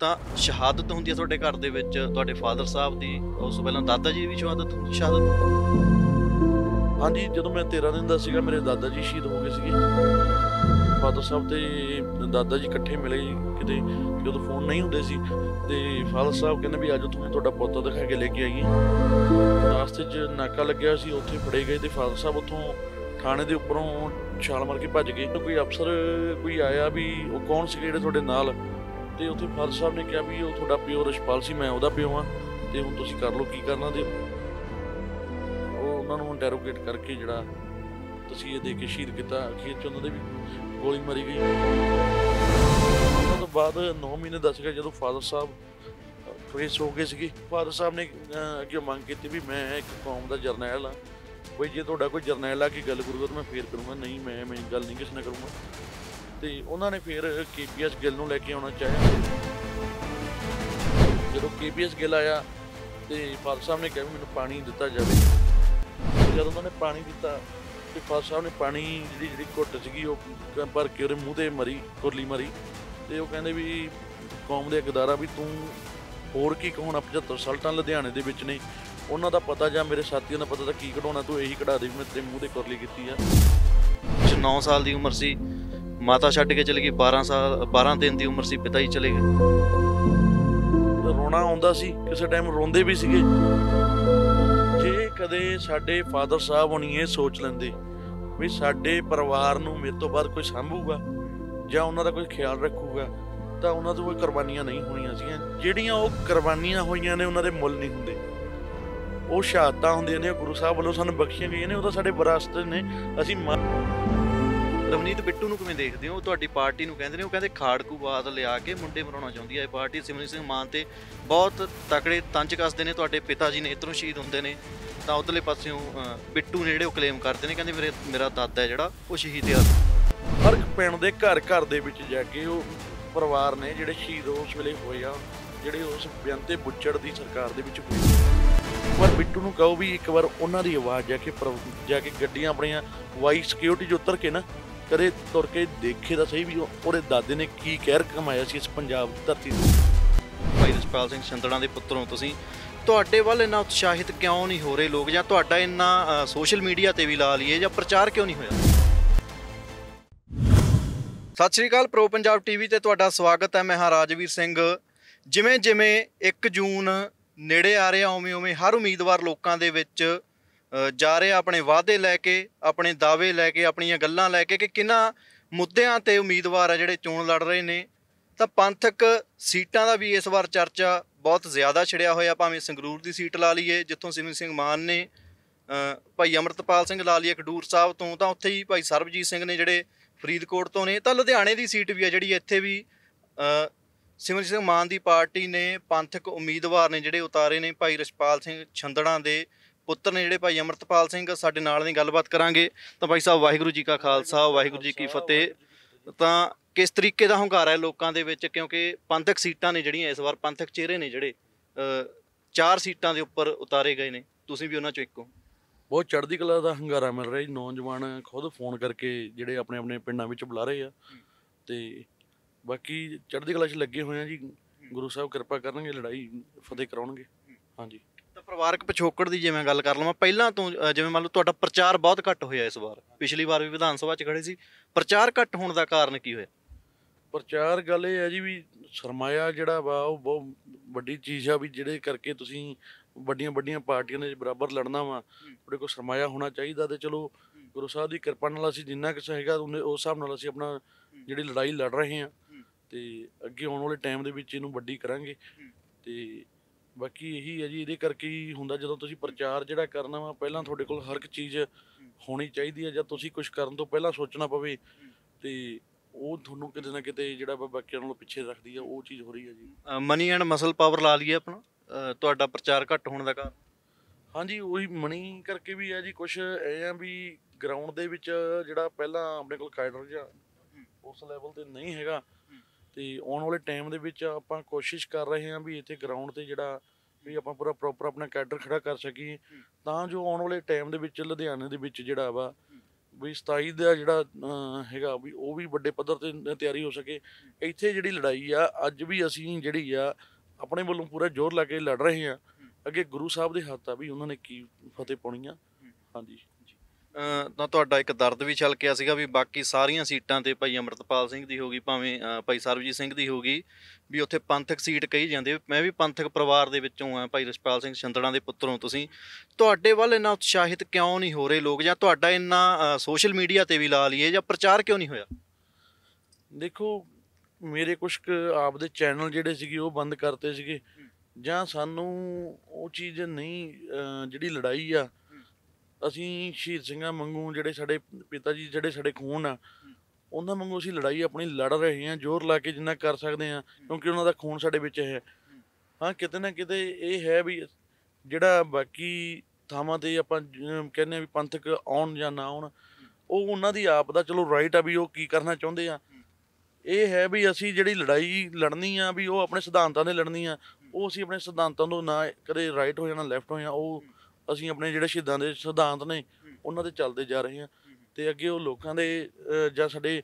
ਤਾਂ ਸ਼ਹਾਦਤ ਹੁੰਦੀ ਹੈ ਤੁਹਾਡੇ ਘਰ ਦੇ ਵਿੱਚ ਤੁਹਾਡੇ ਫਾਦਰ ਸਾਹਿਬ ਦੀ ਉਸ ਤੋਂ ਪਹਿਲਾਂ ਦਾਦਾ ਜੀ ਦੀ ਵੀ ਸ਼ਹਾਦਤ ਹੁੰਦੀ ਸ਼ਹਾਦਤ ਹਾਂਜੀ ਜਦੋਂ ਮੈਂ 13 ਦਿਨ ਦਾ ਸੀਗਾ ਮੇਰੇ ਦਾਦਾ ਜੀ ਸ਼ਹੀਦ ਹੋ ਗਏ ਸੀਗੇ ਫਾਦਰ ਸਾਹਿਬ ਤੇ ਦਾਦਾ ਜੀ ਇਕੱਠੇ ਮਿਲੇ ਕਿਤੇ ਜਦੋਂ ਫੋਨ ਨਹੀਂ ਹੁੰਦੇ ਸੀ ਤੇ ਫਾਦਰ ਸਾਹਿਬ ਕਹਿੰਦੇ ਵੀ ਅੱਜ ਤੁਹਾਨੂੰ ਤੁਹਾਡਾ ਪੁੱਤ ਦਿਖਾ ਕੇ ਲੈ ਕੇ ਆਈਏ ਰਾਸਤੇ 'ਚ ਨਾਕਾ ਲੱਗਿਆ ਸੀ ਉੱਥੇ ਫੜੇ ਗਏ ਤੇ ਫਾਦਰ ਸਾਹਿਬ ਉੱਥੋਂ ਥਾਣੇ ਦੇ ਉੱਪਰੋਂ ਛਾਲ ਮਾਰ ਕੇ ਭੱਜ ਗਏ ਕੋਈ ਅਫਸਰ ਕੋਈ ਆਇਆ ਵੀ ਉਹ ਕੌਣ ਸੀ ਜਿਹੜੇ ਤੁਹਾਡੇ ਨਾਲ ਤੇ ਉੱਥੇ ਫਾਦਰ ਸਾਹਿਬ ਨੇ ਕਿਹਾ ਵੀ ਉਹ ਤੁਹਾਡਾ ਪਿਓ ਰਸ਼ਪਾਲ ਸੀ ਮੈਂ ਉਹਦਾ ਪਿਓ ਆ ਤੇ ਹੁਣ ਤੁਸੀਂ ਕਰ ਲਓ ਕੀ ਕਰਨਾ ਤੇ ਉਹ ਉਹਨਾਂ ਨੂੰ ਇੰਟਰੋਗੇਟ ਕਰਕੇ ਜਿਹੜਾ ਤੁਸੀਂ ਇਹ ਦੇ ਕੇ ਸ਼ਹੀਦ ਕੀਤਾ ਅਖੀਰ ਚ ਉਹਨਾਂ ਦੇ ਵੀ ਗੋਲੀ ਮਾਰੀ ਗਈ ਉਹਨਾਂ ਤੋਂ ਬਾਅਦ 9 ਮਹੀਨੇ ਦੱਸ ਗਿਆ ਜਦੋਂ ਫਾਦਰ ਸਾਹਿਬ ਫੇਸ ਹੋ ਗਏ ਸੀ ਫਾਦਰ ਸਾਹਿਬ ਨੇ ਅੱਗੇ ਮੰਗ ਕੀਤੀ ਵੀ ਮੈਂ ਇੱਕ ਕੌਮ ਦਾ ਜਰਨੈਲ ਆ ਕੋਈ ਜੇ ਤੁਹਾਡਾ ਕੋਈ ਜਰਨੈਲ ਆ ਕੀ ਗੱਲ ਕਰੂਗਾ ਤਾਂ ਮੈਂ ਫੇਰ ਕਰੂੰਗਾ ਨਹੀਂ ਮੈਂ ਮੈਂ ਗੱਲ ਨਹੀਂ ਕਿਸ ਨਾਲ ਕਰੂੰਗਾ ਤੇ ਉਹਨਾਂ ਨੇ ਫਿਰ ਕੇਪੀਐਸ ਗਿੱਲ ਨੂੰ ਲੈ ਕੇ ਆਉਣਾ ਚਾਹਿਆ ਜਦੋਂ ਕੇਪੀਐਸ ਗਿੱਲ ਆਇਆ ਤੇ ਫਾਦਰ ਸਾਹਿਬ ਨੇ ਕਿਹਾ ਮੈਨੂੰ ਪਾਣੀ ਦਿੱਤਾ ਜਾਵੇ ਜਦੋਂ ਉਹਨਾਂ ਨੇ ਪਾਣੀ ਦਿੱਤਾ ਤੇ ਫਾਦਰ ਸਾਹਿਬ ਨੇ ਪਾਣੀ ਜਿਹੜੀ ਜਿਹੜੀ ਘੁੱਟ ਸੀਗੀ ਉਹ ਭਰ ਕੇ ਉਹਦੇ ਮੂੰਹ ਤੇ ਮਰੀ ਕੁਰਲੀ ਮਰੀ ਤੇ ਉਹ ਕਹਿੰਦੇ ਵੀ ਕੌਮ ਦੇ ਇਕਦਾਰਾ ਵੀ ਤੂੰ ਹੋਰ ਕੀ ਕਹੋਣਾ 75 ਸਲਟਾਂ ਲੁਧਿਆਣੇ ਦੇ ਵਿੱਚ ਨੇ ਉਹਨਾਂ ਦਾ ਪਤਾ ਜਾਂ ਮੇਰੇ ਸਾਥੀਆਂ ਦਾ ਪਤਾ ਤਾਂ ਕੀ ਕਢਾਉਣਾ ਤੂੰ ਇਹੀ ਕਢਾ ਦੇ ਵੀ ਮੈਂ ਤੇਰੇ ਮੂੰਹ ਦੇ ਕੁਰਲੀ ਕੀਤੀ ਆ 9 ਸਾਲ ਦੀ ਉਮਰ ਸੀ ਮਾਤਾ ਛੱਡ ਕੇ ਚਲੀ ਗਈ 12 ਸਾਲ 12 ਦਿਨ ਦੀ ਉਮਰ ਸੀ ਪਿਤਾ ਹੀ ਚਲੇ ਗਏ ਰੋਣਾ ਆਉਂਦਾ ਸੀ ਕਿਸੇ ਟਾਈਮ ਰੋਂਦੇ ਵੀ ਸੀਗੇ ਜੇ ਕਦੇ ਸਾਡੇ ਫਾਦਰ ਸਾਹਿਬ ਹੁਣੀ ਇਹ ਸੋਚ ਲੈਂਦੇ ਵੀ ਸਾਡੇ ਪਰਿਵਾਰ ਨੂੰ ਮੇਰੇ ਤੋਂ ਬਾਅਦ ਕੋਈ ਸੰਭੂਗਾ ਜਾਂ ਉਹਨਾਂ ਦਾ ਕੋਈ ਖਿਆਲ ਰੱਖੂਗਾ ਤਾਂ ਉਹਨਾਂ ਤੋਂ ਕੋਈ ਕੁਰਬਾਨੀਆਂ ਨਹੀਂ ਹੋਣੀਆਂ ਸੀਗੀਆਂ ਜਿਹੜੀਆਂ ਉਹ ਕੁਰਬਾਨੀਆਂ ਹੋਈਆਂ ਨੇ ਉਹਨਾਂ ਦੇ ਮੁੱਲ ਨਹੀਂ ਹੁੰਦੇ ਉਹ ਸ਼ਹਾਦਤਾਂ ਹੁੰਦੀਆਂ ਨੇ ਗੁਰੂ ਸਾਹਿਬ ਵੱਲੋਂ ਸਾਨੂੰ ਬਖਸ਼ੀਆਂ ਗਈਆਂ ਨੇ ਉਹ ਤਾਂ ਸਾਡੇ ਵਿਰਾਸਤ ਨੇ ਅਸੀਂ ਰਵਨੀਤ ਬਿੱਟੂ ਨੂੰ ਕਿਵੇਂ ਦੇਖਦੇ ਹੋ ਤੁਹਾਡੀ ਪਾਰਟੀ ਨੂੰ ਕਹਿੰਦੇ ਨੇ ਉਹ ਕਹਿੰਦੇ ਖਾੜਕੂ ਬਾਦ ਲਿਆ ਕੇ ਮੁੰਡੇ ਮਰਾਉਣਾ ਚਾਹੁੰਦੀ ਹੈ ਪਾਰਟੀ ਸਿਮਰਨ ਸਿੰਘ ਮਾਨ ਤੇ ਬਹੁਤ ਤਕੜੇ ਤੰਜ ਕੱਸਦੇ ਨੇ ਤੁਹਾਡੇ ਪਿਤਾ ਜੀ ਨੇ ਇਧਰੋਂ ਸ਼ਹੀਦ ਹੁੰਦੇ ਨੇ ਤਾਂ ਉਧਰਲੇ ਪਾਸਿਓਂ ਬਿੱਟੂ ਨੇ ਜਿਹੜੇ ਉਹ ਕਲੇਮ ਕਰਦੇ ਨੇ ਕਹਿੰਦੇ ਮੇਰੇ ਮੇਰਾ ਦਾਦਾ ਹੈ ਜਿਹੜਾ ਉਹ ਸ਼ਹੀਦ ਹੈ ਹਰ ਪਿੰਡ ਦੇ ਘਰ ਘਰ ਦੇ ਵਿੱਚ ਜਾ ਕੇ ਉਹ ਪਰਿਵਾਰ ਨੇ ਜਿਹੜੇ ਸ਼ਹੀਦ ਉਸ ਵੇਲੇ ਹੋਏ ਆ ਜਿਹੜੇ ਉਸ ਬਿਆੰਤੇ ਬੁੱਚੜ ਦੀ ਸਰਕਾਰ ਦੇ ਵਿੱਚ ਹੋਏ ਪਰ ਬਿੱਟੂ ਨੂੰ ਕਹੋ ਵੀ ਇੱਕ ਵਾਰ ਉਹਨਾਂ ਦੀ ਆਵਾਜ਼ ਜਾ ਕੇ ਜਾ ਕੇ ਗੱਡੀਆਂ ਆਪਣੀਆਂ ਵਾਈ ਸਿਕਿਉਰਿਟੀ 'ਚ ਉਤਰ ਕੇ ਨਾ ਕਦੇ ਤੁਰ ਕੇ ਦੇਖੇ ਤਾਂ ਸਹੀ ਵੀ ਉਹਦੇ ਦਾਦੇ ਨੇ ਕੀ ਕਹਿਰ ਕਮਾਇਆ ਸੀ ਇਸ ਪੰਜਾਬ ਦੀ ਧਰਤੀ ਤੇ ਭਾਈ ਰਸਪਾਲ ਸਿੰਘ ਸੰਤੜਾ ਦੇ ਪੁੱਤਰੋਂ ਤੁਸੀਂ ਤੁਹਾਡੇ ਵੱਲ ਇੰਨਾ ਉਤਸ਼ਾਹਿਤ ਕਿਉਂ ਨਹੀਂ ਹੋ ਰਹੇ ਲੋਕ ਜਾਂ ਤੁਹਾਡਾ ਇੰਨਾ ਸੋਸ਼ਲ ਮੀਡੀਆ ਤੇ ਵੀ ਲਾ ਲਈਏ ਜਾਂ ਪ੍ਰਚਾਰ ਕਿਉਂ ਨਹੀਂ ਹੋਇਆ ਸਤਿ ਸ਼੍ਰੀ ਅਕਾਲ ਪ੍ਰੋ ਪੰਜਾਬ ਟੀਵੀ ਤੇ ਤੁਹਾਡਾ ਸਵਾਗਤ ਹੈ ਮੈਂ ਹਾਂ ਰਾਜਵੀਰ ਸਿੰਘ ਜਿਵੇਂ ਜਿਵੇਂ 1 ਜੂਨ ਨੇੜੇ ਆ ਰਿਹਾ ਓਵੇਂ ਓਵੇਂ ਹਰ ਉਮੀਦਵਾਰ ਲੋਕਾਂ ਦੇ ਵਿੱਚ ਜਾ ਰਹੇ ਆਪਣੇ ਵਾਅਦੇ ਲੈ ਕੇ ਆਪਣੇ ਦਾਅਵੇ ਲੈ ਕੇ ਆਪਣੀਆਂ ਗੱਲਾਂ ਲੈ ਕੇ ਕਿ ਕਿੰਨਾ ਮੁੱਦਿਆਂ ਤੇ ਉਮੀਦਵਾਰ ਆ ਜਿਹੜੇ ਚੋਣ ਲੜ ਰਹੇ ਨੇ ਤਾਂ ਪੰਥਕ ਸੀਟਾਂ ਦਾ ਵੀ ਇਸ ਵਾਰ ਚਰਚਾ ਬਹੁਤ ਜ਼ਿਆਦਾ ਛਿੜਿਆ ਹੋਇਆ ਭਾਵੇਂ ਸੰਗਰੂਰ ਦੀ ਸੀਟ ਲਾ ਲਈਏ ਜਿੱਥੋਂ ਸਿਮਰ ਸਿੰਘ ਮਾਨ ਨੇ ਭਾਈ ਅਮਰਤਪਾਲ ਸਿੰਘ ਲਾ ਲਈਏ ਖਡੂਰ ਸਾਹਿਬ ਤੋਂ ਤਾਂ ਉੱਥੇ ਹੀ ਭਾਈ ਸਰਬਜੀਤ ਸਿੰਘ ਨੇ ਜਿਹੜੇ ਫਰੀਦਕੋਟ ਤੋਂ ਨੇ ਤਾਂ ਲੁਧਿਆਣੇ ਦੀ ਸੀਟ ਵੀ ਆ ਜਿਹੜੀ ਇੱਥੇ ਵੀ ਸਿਮਰ ਸਿੰਘ ਮਾਨ ਦੀ ਪਾਰਟੀ ਨੇ ਪੰਥਕ ਉਮੀਦਵਾਰ ਨੇ ਜਿਹੜੇ ਉਤਾਰੇ ਨੇ ਭਾਈ ਰਸ਼ਪਾਲ ਸਿੰਘ ਛੰਦੜਾ ਦੇ ਪੁੱਤਰ ਨੇ ਜਿਹੜੇ ਭਾਈ ਅਮਰਤਪਾਲ ਸਿੰਘ ਸਾਡੇ ਨਾਲ ਨਹੀਂ ਗੱਲਬਾਤ ਕਰਾਂਗੇ ਤਾਂ ਭਾਈ ਸਾਹਿਬ ਵਾਹਿਗੁਰੂ ਜੀ ਕਾ ਖਾਲਸਾ ਵਾਹਿਗੁਰੂ ਜੀ ਕੀ ਫਤਿਹ ਤਾਂ ਕਿਸ ਤਰੀਕੇ ਦਾ ਹੰਕਾਰਾ ਹੈ ਲੋਕਾਂ ਦੇ ਵਿੱਚ ਕਿਉਂਕਿ ਪੰਥਕ ਸੀਟਾਂ ਨੇ ਜਿਹੜੀਆਂ ਇਸ ਵਾਰ ਪੰਥਕ ਚਿਹਰੇ ਨੇ ਜਿਹੜੇ ਚਾਰ ਸੀਟਾਂ ਦੇ ਉੱਪਰ ਉਤਾਰੇ ਗਏ ਨੇ ਤੁਸੀਂ ਵੀ ਉਹਨਾਂ ਚੋਂ ਇੱਕ ਹੋ ਬਹੁਤ ਚੜ੍ਹਦੀ ਕਲਾ ਦਾ ਹੰਗਾਰਾ ਮਿਲ ਰਿਹਾ ਜੀ ਨੌਜਵਾਨ ਖੁਦ ਫੋਨ ਕਰਕੇ ਜਿਹੜੇ ਆਪਣੇ ਆਪਣੇ ਪਿੰਡਾਂ ਵਿੱਚ ਬੁਲਾ ਰਹੇ ਆ ਤੇ ਬਾਕੀ ਚੜ੍ਹਦੀ ਕਲਾ 'ਚ ਲੱਗੇ ਹੋਏ ਆ ਜੀ ਗੁਰੂ ਸਾਹਿਬ ਕਿਰਪਾ ਕਰਨਗੇ ਲੜਾਈ ਫਤਿਹ ਕਰਾਉਣਗੇ ਹਾਂਜੀ ਤਾਂ ਪਰਿਵਾਰਕ ਪਿਛੋਕੜ ਦੀ ਜਿਵੇਂ ਗੱਲ ਕਰ ਲਵਾਂ ਪਹਿਲਾਂ ਤੋਂ ਜਿਵੇਂ ਮੰਨ ਲਓ ਤੁਹਾਡਾ ਪ੍ਰਚਾਰ ਬਹੁਤ ਘੱਟ ਹੋਇਆ ਇਸ ਵਾਰ ਪਿਛਲੀ ਵਾਰ ਵੀ ਵਿਧਾਨ ਸਭਾ 'ਚ ਖੜੇ ਸੀ ਪ੍ਰਚਾਰ ਘੱਟ ਹੋਣ ਦਾ ਕਾਰਨ ਕੀ ਹੋਇਆ ਪ੍ਰਚਾਰ ਗੱਲ ਇਹ ਹੈ ਜੀ ਵੀ ਸਰਮਾਇਆ ਜਿਹੜਾ ਵਾ ਉਹ ਬਹੁਤ ਵੱਡੀ ਚੀਜ਼ ਆ ਵੀ ਜਿਹੜੇ ਕਰਕੇ ਤੁਸੀਂ ਵੱਡੀਆਂ ਵੱਡੀਆਂ ਪਾਰਟੀਆਂ ਦੇ ਬਰਾਬਰ ਲੜਨਾ ਵਾ ਤੁਹਾਡੇ ਕੋਲ ਸਰਮਾਇਆ ਹੋਣਾ ਚਾਹੀਦਾ ਤੇ ਚਲੋ ਗੁਰੂ ਸਾਹਿਬ ਦੀ ਕਿਰਪਾ ਨਾਲ ਅਸੀਂ ਜਿੰਨਾ ਕੁ ਹੈਗਾ ਉਹਨੇ ਉਸ ਹਿਸਾਬ ਨਾਲ ਅਸੀਂ ਆਪਣਾ ਜਿਹੜੀ ਲੜਾਈ ਲੜ ਰਹੇ ਹਾਂ ਤੇ ਅੱਗੇ ਆਉਣ ਵਾਲੇ ਟਾਈਮ ਦੇ ਵਿੱਚ ਇਹਨੂੰ ਵੱਡੀ ਕਰਾਂਗੇ ਤੇ ਬਾਕੀ ਇਹੀ ਹੈ ਜੀ ਇਹਦੇ ਕਰਕੇ ਹੀ ਹੁੰਦਾ ਜਦੋਂ ਤੁਸੀਂ ਪ੍ਰਚਾਰ ਜਿਹੜਾ ਕਰਨਾ ਵਾ ਪਹਿਲਾਂ ਤੁਹਾਡੇ ਕੋਲ ਹਰ ਇੱਕ ਚੀਜ਼ ਹੋਣੀ ਚਾਹੀਦੀ ਹੈ ਜਾਂ ਤੁਸੀਂ ਕੁਝ ਕਰਨ ਤੋਂ ਪਹਿਲਾਂ ਸੋਚਣਾ ਪਵੇ ਤੇ ਉਹ ਤੁਹਾਨੂੰ ਕਿਤੇ ਨਾ ਕਿਤੇ ਜਿਹੜਾ ਬਾਕੀਆਂ ਨਾਲੋਂ ਪਿੱਛੇ ਰੱਖਦੀ ਆ ਉਹ ਚੀਜ਼ ਹੋ ਰਹੀ ਹੈ ਜੀ ਮਨੀ ਐਂਡ ਮਸਲ ਪਾਵਰ ਲਾ ਲਈਏ ਆਪਣਾ ਤੁਹਾਡਾ ਪ੍ਰਚਾਰ ਘੱਟ ਹੋਣ ਦਾ ਕਾਰਨ ਹਾਂਜੀ ਉਹੀ ਮਨੀ ਕਰਕੇ ਵੀ ਹੈ ਜੀ ਕੁਝ ਐ ਆ ਵੀ ਗਰਾਊਂਡ ਦੇ ਵਿੱਚ ਜਿਹੜਾ ਪਹਿਲਾਂ ਆਪਣੇ ਕੋਲ ਕਾਇਡਰ ਜਾਂ ਉਸ ਲੈਵਲ ਤੇ ਨਹੀਂ ਹੈਗਾ ਤੇ ਆਉਣ ਵਾਲੇ ਟਾਈਮ ਦੇ ਵਿੱਚ ਆਪਾਂ ਕੋਸ਼ਿਸ਼ ਕਰ ਰਹੇ ਹਾਂ ਵੀ ਇੱਥੇ ਗਰਾਊਂਡ ਤੇ ਜਿਹੜਾ ਵੀ ਆਪਾਂ ਪੂਰਾ ਪ੍ਰੋਪਰ ਆਪਣਾ ਕੈਡਰ ਖੜਾ ਕਰ ਸਕੀਏ ਤਾਂ ਜੋ ਆਉਣ ਵਾਲੇ ਟਾਈਮ ਦੇ ਵਿੱਚ ਲੁਧਿਆਣੇ ਦੇ ਵਿੱਚ ਜਿਹੜਾ ਵਾ ਵੀ 27 ਦਾ ਜਿਹੜਾ ਹੈਗਾ ਵੀ ਉਹ ਵੀ ਵੱਡੇ ਪੱਧਰ ਤੇ ਤਿਆਰੀ ਹੋ ਸਕੇ ਇੱਥੇ ਜਿਹੜੀ ਲੜਾਈ ਆ ਅੱਜ ਵੀ ਅਸੀਂ ਜਿਹੜੀ ਆ ਆਪਣੇ ਵੱਲੋਂ ਪੂਰਾ ਜ਼ੋਰ ਲਾ ਕੇ ਲੜ ਰਹੇ ਹਾਂ ਅੱਗੇ ਗੁਰੂ ਸਾਹਿਬ ਦੇ ਹੱਥ ਆ ਵੀ ਉਹਨਾਂ ਨੇ ਕੀ ਫਤਿਹ ਪਾਉਣੀ ਆ ਹਾਂਜੀ ਤਾਂ ਤੁਹਾਡਾ ਇੱਕ ਦਰਦ ਵੀ ਚੱਲ ਗਿਆ ਸੀਗਾ ਵੀ ਬਾਕੀ ਸਾਰੀਆਂ ਸੀਟਾਂ ਤੇ ਭਾਈ ਅਮਰਤਪਾਲ ਸਿੰਘ ਦੀ ਹੋਗੀ ਭਾਵੇਂ ਭਾਈ ਸਰਬਜੀਤ ਸਿੰਘ ਦੀ ਹੋਗੀ ਵੀ ਉੱਥੇ ਪੰਥਕ ਸੀਟ ਕਹੀ ਜਾਂਦੇ ਮੈਂ ਵੀ ਪੰਥਕ ਪਰਿਵਾਰ ਦੇ ਵਿੱਚੋਂ ਆ ਭਾਈ ਰਸ਼ਪਾਲ ਸਿੰਘ ਛੰਦੜਾਂ ਦੇ ਪੁੱਤਰੋਂ ਤੁਸੀਂ ਤੁਹਾਡੇ ਵੱਲ ਇੰਨਾ ਉਤਸ਼ਾਹਿਤ ਕਿਉਂ ਨਹੀਂ ਹੋ ਰਹੇ ਲੋਕ ਜਾਂ ਤੁਹਾਡਾ ਇੰਨਾ ਸੋਸ਼ਲ ਮੀਡੀਆ ਤੇ ਵੀ ਲਾ ਲਈਏ ਜਾਂ ਪ੍ਰਚਾਰ ਕਿਉਂ ਨਹੀਂ ਹੋਇਆ ਦੇਖੋ ਮੇਰੇ ਕੁਝ ਆਪ ਦੇ ਚੈਨਲ ਜਿਹੜੇ ਸੀਗੇ ਉਹ ਬੰਦ ਕਰਤੇ ਸੀਗੇ ਜਾਂ ਸਾਨੂੰ ਉਹ ਚੀਜ਼ ਨਹੀਂ ਜਿਹੜੀ ਲੜਾਈ ਆ ਅਸੀਂ ਸ਼ਹੀਦ ਸਿੰਘਾਂ ਵਾਂਗੂ ਜਿਹੜੇ ਸਾਡੇ ਪਿਤਾ ਜੀ ਜਿਹੜੇ ਸਾਡੇ ਖੂਨ ਆ ਉਹਨਾਂ ਵਾਂਗੂ ਅਸੀਂ ਲੜਾਈ ਆਪਣੀ ਲੜ ਰਹੇ ਹਾਂ ਜ਼ੋਰ ਲਾ ਕੇ ਜਿੰਨਾ ਕਰ ਸਕਦੇ ਹਾਂ ਕਿਉਂਕਿ ਉਹਨਾਂ ਦਾ ਖੂਨ ਸਾਡੇ ਵਿੱਚ ਹੈ ਹਾਂ ਕਿਤੇ ਨਾ ਕਿਤੇ ਇਹ ਹੈ ਵੀ ਜਿਹੜਾ ਬਾਕੀ ਥਾਵਾਂ ਤੇ ਆਪਾਂ ਕਹਿੰਦੇ ਆ ਵੀ ਪੰਥਕ ਆਉਣ ਜਾਂ ਨਾ ਆਉਣ ਉਹ ਉਹਨਾਂ ਦੀ ਆਪ ਦਾ ਚਲੋ ਰਾਈਟ ਆ ਵੀ ਉਹ ਕੀ ਕਰਨਾ ਚਾਹੁੰਦੇ ਆ ਇਹ ਹੈ ਵੀ ਅਸੀਂ ਜਿਹੜੀ ਲੜਾਈ ਲੜਨੀ ਆ ਵੀ ਉਹ ਆਪਣੇ ਸਿਧਾਂਤਾਂ ਦੇ ਲੜਨੀ ਆ ਉਹ ਅਸੀਂ ਆਪਣੇ ਸਿਧਾਂਤਾਂ ਤੋਂ ਨਾ ਕਦੇ ਰਾਈਟ ਹੋ ਜਾਣਾ ਲੈਫਟ ਹੋ ਜਾਣਾ ਉਹ ਅਸੀਂ ਆਪਣੇ ਜਿਹੜੇ ਸ਼ਹੀਦਾਂ ਦੇ ਸਿਧਾਂਤ ਨੇ ਉਹਨਾਂ ਤੇ ਚੱਲਦੇ ਜਾ ਰਹੇ ਹਾਂ ਤੇ ਅੱਗੇ ਉਹ ਲੋਕਾਂ ਦੇ ਜਾਂ ਸਾਡੇ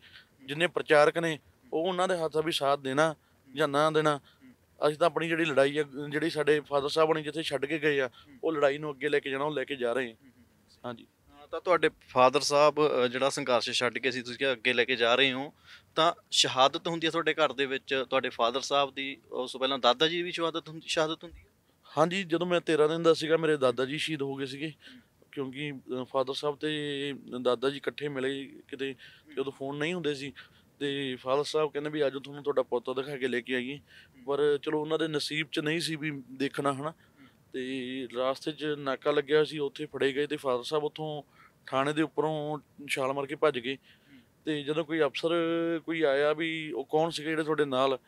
ਜਿੰਨੇ ਪ੍ਰਚਾਰਕ ਨੇ ਉਹ ਉਹਨਾਂ ਦੇ ਹੱਥਾਂ ਵੀ ਸਾਥ ਦੇਣਾ ਜਾਂ ਨਾ ਦੇਣਾ ਅਸੀਂ ਤਾਂ ਆਪਣੀ ਜਿਹੜੀ ਲੜਾਈ ਹੈ ਜਿਹੜੀ ਸਾਡੇ ਫਾਦਰ ਸਾਹਿਬ ਨੇ ਜਿੱਥੇ ਛੱਡ ਕੇ ਗਏ ਆ ਉਹ ਲੜਾਈ ਨੂੰ ਅੱਗੇ ਲੈ ਕੇ ਜਾਣਾ ਉਹ ਲੈ ਕੇ ਜਾ ਰਹੇ ਹਾਂ ਹਾਂਜੀ ਤਾਂ ਤੁਹਾਡੇ ਫਾਦਰ ਸਾਹਿਬ ਜਿਹੜਾ ਸੰਘਰਸ਼ ਛੱਡ ਕੇ ਸੀ ਤੁਸੀਂ ਕਿ ਅੱਗੇ ਲੈ ਕੇ ਜਾ ਰਹੇ ਹੋ ਤਾਂ ਸ਼ਹਾਦਤ ਹੁੰਦੀ ਹੈ ਤੁਹਾਡੇ ਘਰ ਦੇ ਵਿੱਚ ਤੁਹਾਡੇ ਫਾਦਰ ਸਾਹਿਬ ਦੀ ਉਸ ਤੋਂ ਪਹਿਲਾਂ ਦਾਦਾ ਜੀ ਦੀ ਵੀ ਸ਼ਹਾਦਤ ਹੁੰਦੀ ਸ਼ਹਾਦਤ ਹੁੰਦੀ ਹਾਂਜੀ ਜਦੋਂ ਮੈਂ 13 ਦਿਨ ਦਾ ਸੀਗਾ ਮੇਰੇ ਦਾਦਾ ਜੀ ਸ਼ਹੀਦ ਹੋ ਗਏ ਸੀਗੇ ਕਿਉਂਕਿ ਫਾਦਰ ਸਾਹਿਬ ਤੇ ਦਾਦਾ ਜੀ ਇਕੱਠੇ ਮਿਲੇ ਕਿਤੇ ਜਦੋਂ ਫੋਨ ਨਹੀਂ ਹੁੰਦੇ ਸੀ ਤੇ ਫਾਦਰ ਸਾਹਿਬ ਕਹਿੰਦੇ ਵੀ ਅੱਜ ਤੁਹਾਨੂੰ ਤੁਹਾਡਾ ਪੁੱਤ ਦਿਖਾ ਕੇ ਲੈ ਕੇ ਆਈਏ ਪਰ ਚਲੋ ਉਹਨਾਂ ਦੇ ਨਸੀਬ 'ਚ ਨਹੀਂ ਸੀ ਵੀ ਦੇਖਣਾ ਹਨਾ ਤੇ ਰਾਸਤੇ 'ਚ ਨਾਕਾ ਲੱਗਿਆ ਸੀ ਉੱਥੇ ਫੜੇ ਗਏ ਤੇ ਫਾਦਰ ਸਾਹਿਬ ਉੱਥੋਂ ਥਾਣੇ ਦੇ ਉੱਪਰੋਂ ਛਾਲ ਮਾਰ ਕੇ ਭੱਜ ਗਏ ਤੇ ਜਦੋਂ ਕੋਈ ਅਫਸਰ ਕੋਈ ਆਇਆ ਵੀ ਉਹ ਕੌਣ ਸੀ ਜਿਹੜੇ ਤੁਹਾਡੇ ਨਾਲ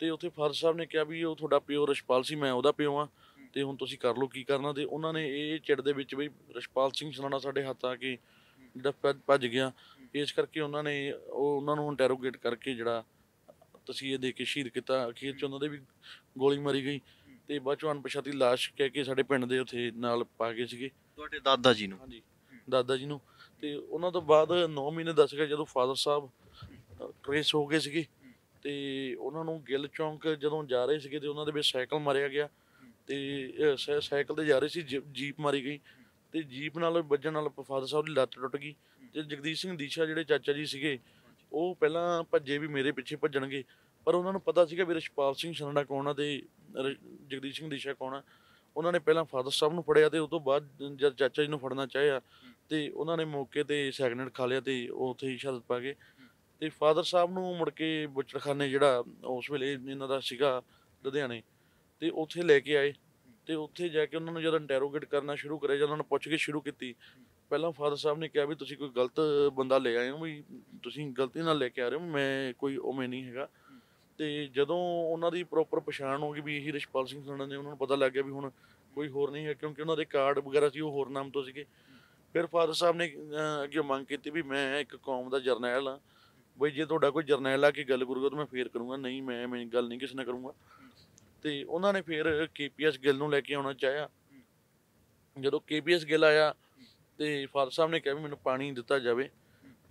ਤੇ ਉੱਥੇ ਫਾਦਰ ਸਾਹਿਬ ਨੇ ਕਿਹਾ ਵੀ ਉਹ ਤੁਹਾਡਾ ਪਿਓ ਰਸ਼ਪਾਲ ਸੀ ਮੈਂ ਉਹਦਾ ਪਿਓ ਆ ਤੇ ਹੁਣ ਤੁਸੀਂ ਕਰ ਲਓ ਕੀ ਕਰਨਾ ਤੇ ਉਹਨਾਂ ਨੇ ਇਹ ਚਿੜ ਦੇ ਵਿੱਚ ਵੀ ਰਸ਼ਪਾਲ ਸਿੰਘ ਸਨਾਣਾ ਸਾਡੇ ਹੱਥ ਆ ਕੇ ਜਿਹੜਾ ਭੱਜ ਗਿਆ ਇਸ ਕਰਕੇ ਉਹਨਾਂ ਨੇ ਉਹ ਉਹਨਾਂ ਨੂੰ ਇੰਟਰੋਗੇਟ ਕਰਕੇ ਜਿਹੜਾ ਤਸੀਹੇ ਦੇ ਕੇ ਸ਼ਹੀਦ ਕੀਤਾ ਅਖੀਰ ਚ ਉਹਨਾਂ ਦੇ ਵੀ ਗੋਲੀ ਮਾਰੀ ਗਈ ਤੇ ਬਾਅਦ ਚੋਂ ਅਣਪਛਾਤੀ লাশ ਕਹਿ ਕੇ ਸਾਡੇ ਪਿੰਡ ਦੇ ਉਥੇ ਨਾਲ ਪਾ ਗਏ ਸੀਗੇ ਤੁਹਾਡੇ ਦਾਦਾ ਜੀ ਨੂੰ ਹਾਂਜੀ ਦਾਦਾ ਜੀ ਨੂੰ ਤੇ ਉਹਨਾਂ ਤੋਂ ਬਾਅਦ 9 ਮਹੀਨੇ ਦੱਸ ਗਿਆ ਜਦੋਂ ਫਾਦਰ ਸਾਹਿਬ ਟ੍ਰੇਸ ਹੋ ਗਏ ਸੀਗੇ ਤੇ ਉਹਨਾਂ ਨੂੰ ਗਿੱਲ ਚੌਂਕ ਜਦੋਂ ਜਾ ਰਹੇ ਸੀਗੇ ਤੇ ਉਹਨਾਂ ਦੇ ਵਿੱਚ ਸਾਈਕਲ ਮਾਰਿਆ ਗਿਆ ਤੇ ਸਾਈਕਲ ਤੇ ਜਾ ਰਹੇ ਸੀ ਜੀਪ ਮਾਰੀ ਗਈ ਤੇ ਜੀਪ ਨਾਲ ਵੱਜਣ ਨਾਲ ਫਾਦਰ ਸਾਹਿਬ ਦੀ ਲੱਤ ਟੁੱਟ ਗਈ ਤੇ ਜਗਦੀਸ਼ ਸਿੰਘ ਦੀਸ਼ਾ ਜਿਹੜੇ ਚਾਚਾ ਜੀ ਸੀਗੇ ਉਹ ਪਹਿਲਾਂ ਭੱਜੇ ਵੀ ਮੇਰੇ ਪਿੱਛੇ ਭੱਜਣਗੇ ਪਰ ਉਹਨਾਂ ਨੂੰ ਪਤਾ ਸੀਗਾ ਵੀ ਰਸ਼ਪਾਲ ਸਿੰਘ ਸ਼ਰਣਾ ਕੌਣ ਆ ਤੇ ਜਗਦੀਸ਼ ਸਿੰਘ ਦੀਸ਼ਾ ਕੌਣ ਆ ਉਹਨਾਂ ਨੇ ਪਹਿਲਾਂ ਫਾਦਰ ਸਾਹਿਬ ਨੂੰ ਫੜਿਆ ਤੇ ਉਸ ਤੋਂ ਬਾਅਦ ਜਦ ਚਾਚਾ ਜੀ ਨੂੰ ਫੜਨਾ ਚਾਹਿਆ ਤੇ ਉਹਨਾਂ ਨੇ ਮੌਕੇ ਤੇ ਸੈਕੰਡ ਖਾ ਲਿਆ ਤੇ ਉਹ ਉੱਥੇ ਹੀ ਸ਼ਹਾਦਤ ਪਾ ਗਏ ਤੇ ਫਾਦਰ ਸਾਹਿਬ ਨੂੰ ਮੁੜ ਕੇ ਬੁੱਚੜਖਾਨੇ ਜਿਹੜਾ ਉਸ ਵੇਲੇ ਇਹਨਾਂ ਦਾ ਸੀਗਾ ਲੁਧਿਆਣੇ ਤੇ ਉੱਥੇ ਲੈ ਕੇ ਆਏ ਤੇ ਉੱਥੇ ਜਾ ਕੇ ਉਹਨਾਂ ਨੂੰ ਜਦੋਂ ਇੰਟਰੋਗੇਟ ਕਰਨਾ ਸ਼ੁਰੂ ਕਰਿਆ ਜਦੋਂ ਉਹਨਾਂ ਨੂੰ ਪੁੱਛ ਕੇ ਸ਼ੁਰੂ ਕੀਤੀ ਪਹਿਲਾਂ ਫਾਦਰ ਸਾਹਿਬ ਨੇ ਕਿਹਾ ਵੀ ਤੁਸੀਂ ਕੋਈ ਗਲਤ ਬੰਦਾ ਲੈ ਆਏ ਹੋ ਵੀ ਤੁਸੀਂ ਗਲਤੀ ਨਾਲ ਲੈ ਕੇ ਆ ਰਹੇ ਹੋ ਮੈਂ ਕੋਈ ਉਵੇਂ ਨਹੀਂ ਹੈਗਾ ਤੇ ਜਦੋਂ ਉਹਨਾਂ ਦੀ ਪ੍ਰੋਪਰ ਪਛਾਣ ਹੋ ਗਈ ਵੀ ਇਹੀ ਰਿਸ਼ਪਾਲ ਸਿੰਘ ਸਣਾ ਨੇ ਉਹਨਾਂ ਨੂੰ ਪਤਾ ਲੱਗ ਗਿਆ ਵੀ ਹੁਣ ਕੋਈ ਹੋਰ ਨਹੀਂ ਹੈ ਕਿਉਂਕਿ ਉਹਨਾਂ ਦੇ ਕਾਰਡ ਵਗੈਰਾ ਸੀ ਉਹ ਹੋਰ ਨਾਮ ਤੋਂ ਸੀਗੇ ਫਿਰ ਫਾਦਰ ਸਾਹਿਬ ਨੇ ਅੱਗੇ ਮੰਗ ਕੀਤੀ ਵੀ ਮੈਂ ਇੱਕ ਕੌਮ ਦਾ ਜਰਨੈਲ ਆ ਬਈ ਜੇ ਤੁਹਾਡਾ ਕੋਈ ਜਰਨੈਲ ਆ ਕੇ ਗੱਲ ਕਰੂਗਾ ਤਾਂ ਮੈਂ ਫੇਰ ਕਰੂੰਗਾ ਨਹੀਂ ਮੈਂ ਮੈਂ ਗੱਲ ਨਹੀਂ ਕਿਸੇ ਨਾਲ ਕਰੂੰਗਾ ਤੇ ਉਹਨਾਂ ਨੇ ਫਿਰ ਕੇਪੀਐਸ ਗਿੱਲ ਨੂੰ ਲੈ ਕੇ ਆਉਣਾ ਚਾਹਿਆ ਜਦੋਂ ਕੇਪੀਐਸ ਗਿੱਲ ਆਇਆ ਤੇ ਫਾਦਰ ਸਾਹਿਬ ਨੇ ਕਿਹਾ ਵੀ ਮੈਨੂੰ ਪਾਣੀ ਦਿੱਤਾ ਜਾਵੇ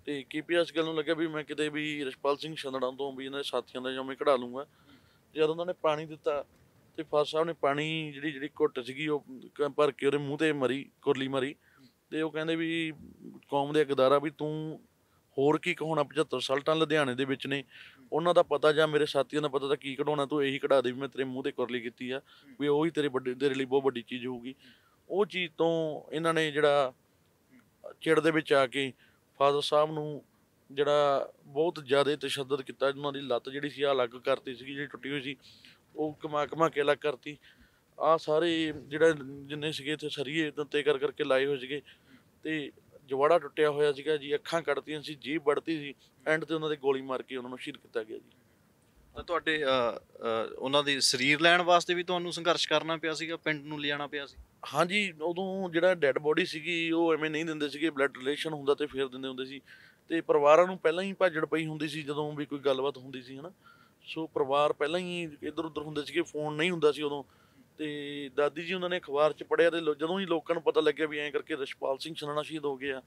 ਤੇ ਕੇਪੀਐਸ ਗਿੱਲ ਨੂੰ ਲੱਗਿਆ ਵੀ ਮੈਂ ਕਿਤੇ ਵੀ ਰਿਸ਼ਪਾਲ ਸਿੰਘ ਛੰਦੜਾਂ ਤੋਂ ਵੀ ਇਹਨਾਂ ਦੇ ਸਾਥੀਆਂ ਦਾ ਜਮੇ ਕਢਾ ਲੂੰਗਾ ਜਦੋਂ ਉਹਨਾਂ ਨੇ ਪਾਣੀ ਦਿੱਤਾ ਤੇ ਫਾਦਰ ਸਾਹਿਬ ਨੇ ਪਾਣੀ ਜਿਹੜੀ ਜਿਹੜੀ ਘੁੱਟ ਸੀਗੀ ਉਹ ਭਰ ਕੇ ਉਹਦੇ ਮੂੰਹ ਤੇ ਮਰੀ ਕੁਰਲੀ ਮਰੀ ਤੇ ਉਹ ਕਹਿੰਦੇ ਵੀ ਕੌਮ ਦੇ ਅਕਦਾਰਾ ਵੀ ਤੂੰ ਹੋਰ ਕੀ ਕਹਣਾ 75 ਸਾਲ ਲੁਧਿਆਣੇ ਦੇ ਵਿੱਚ ਨੇ ਉਹਨਾਂ ਦਾ ਪਤਾ ਜਾਂ ਮੇਰੇ ਸਾਥੀਆਂ ਦਾ ਪਤਾ ਤਾਂ ਕੀ ਕਢਾਉਣਾ ਤੂੰ ਇਹੀ ਕਢਾ ਦੇ ਵੀ ਮੈਂ ਤੇਰੇ ਮੂੰਹ ਤੇ ਕੁਰਲੀ ਕੀਤੀ ਆ ਵੀ ਉਹ ਹੀ ਤੇਰੇ ਵੱਡੇ ਤੇਰੇ ਲਈ ਬਹੁਤ ਵੱਡੀ ਚੀਜ਼ ਹੋਊਗੀ ਉਹ ਚੀਜ਼ ਤੋਂ ਇਹਨਾਂ ਨੇ ਜਿਹੜਾ ਚਿੜ ਦੇ ਵਿੱਚ ਆ ਕੇ ਫਾਦਰ ਸਾਹਿਬ ਨੂੰ ਜਿਹੜਾ ਬਹੁਤ ਜ਼ਿਆਦਾ ਤਸ਼ੱਦਦ ਕੀਤਾ ਉਹਨਾਂ ਦੀ ਲੱਤ ਜਿਹੜੀ ਸੀ ਆ ਅਲੱਗ ਕਰਤੀ ਸੀ ਜਿਹੜੀ ਟੁੱਟੀ ਹੋਈ ਸੀ ਉਹ ਕਮਾ ਕਮਾ ਕੇ ਅਲੱਗ ਕਰਤੀ ਆ ਸਾਰੇ ਜਿਹੜਾ ਜਿੰਨੇ ਸੀਗੇ ਤੇ ਸਰੀਏ ਤੇ ਕਰ ਕਰਕੇ ਲਾਏ ਹੋ ਸੀਗੇ ਤੇ ਜਵਾੜਾ ਟੁੱਟਿਆ ਹੋਇਆ ਸੀਗਾ ਜੀ ਅੱਖਾਂ ਕੱਢਤੀਆਂ ਸੀ ਜੀਭ ਵੜਤੀ ਸੀ ਐਂਡ ਤੇ ਉਹਨਾਂ ਦੇ ਗੋਲੀ ਮਾਰ ਕੇ ਉਹਨਾਂ ਨੂੰ ਸ਼ਹੀਦ ਕੀਤਾ ਗਿਆ ਜੀ ਤਾਂ ਤੁਹਾਡੇ ਉਹਨਾਂ ਦੇ ਸਰੀਰ ਲੈਣ ਵਾਸਤੇ ਵੀ ਤੁਹਾਨੂੰ ਸੰਘਰਸ਼ ਕਰਨਾ ਪਿਆ ਸੀਗਾ ਪਿੰਡ ਨੂੰ ਲਿਜਾਣਾ ਪਿਆ ਸੀ ਹਾਂਜੀ ਉਦੋਂ ਜਿਹੜਾ ਡੈੱਡ ਬੋਡੀ ਸੀਗੀ ਉਹ ਐਵੇਂ ਨਹੀਂ ਦਿੰਦੇ ਸੀਗੇ ਬਲੱਡ ਰਿਲੇਸ਼ਨ ਹੁੰਦਾ ਤੇ ਫੇਰ ਦਿੰਦੇ ਹੁੰਦੇ ਸੀ ਤੇ ਪਰਿਵਾਰਾਂ ਨੂੰ ਪਹਿਲਾਂ ਹੀ ਭਾਜੜ ਪਈ ਹੁੰਦੀ ਸੀ ਜਦੋਂ ਵੀ ਕੋਈ ਗੱਲਬਾਤ ਹੁੰਦੀ ਸੀ ਹਨਾ ਸੋ ਪਰਿਵਾਰ ਪਹਿਲਾਂ ਹੀ ਇਧਰ ਉਧਰ ਹੁੰਦੇ ਸੀਗੇ ਫੋਨ ਨਹੀਂ ਹੁੰਦਾ ਸੀ ਉਦੋਂ ਤੇ ਦਾਦੀ ਜੀ ਉਹਨਾਂ ਨੇ ਅਖਬਾਰ 'ਚ ਪੜਿਆ ਤੇ ਜਦੋਂ ਹੀ ਲੋਕਾਂ ਨੂੰ ਪਤਾ ਲੱਗਿਆ ਵੀ ਐਂ ਕਰਕੇ ਰਸ਼ਪਾਲ ਸਿੰਘ ਸਨਾਣਾ ਸ਼ਹੀਦ ਹੋ ਗਿਆ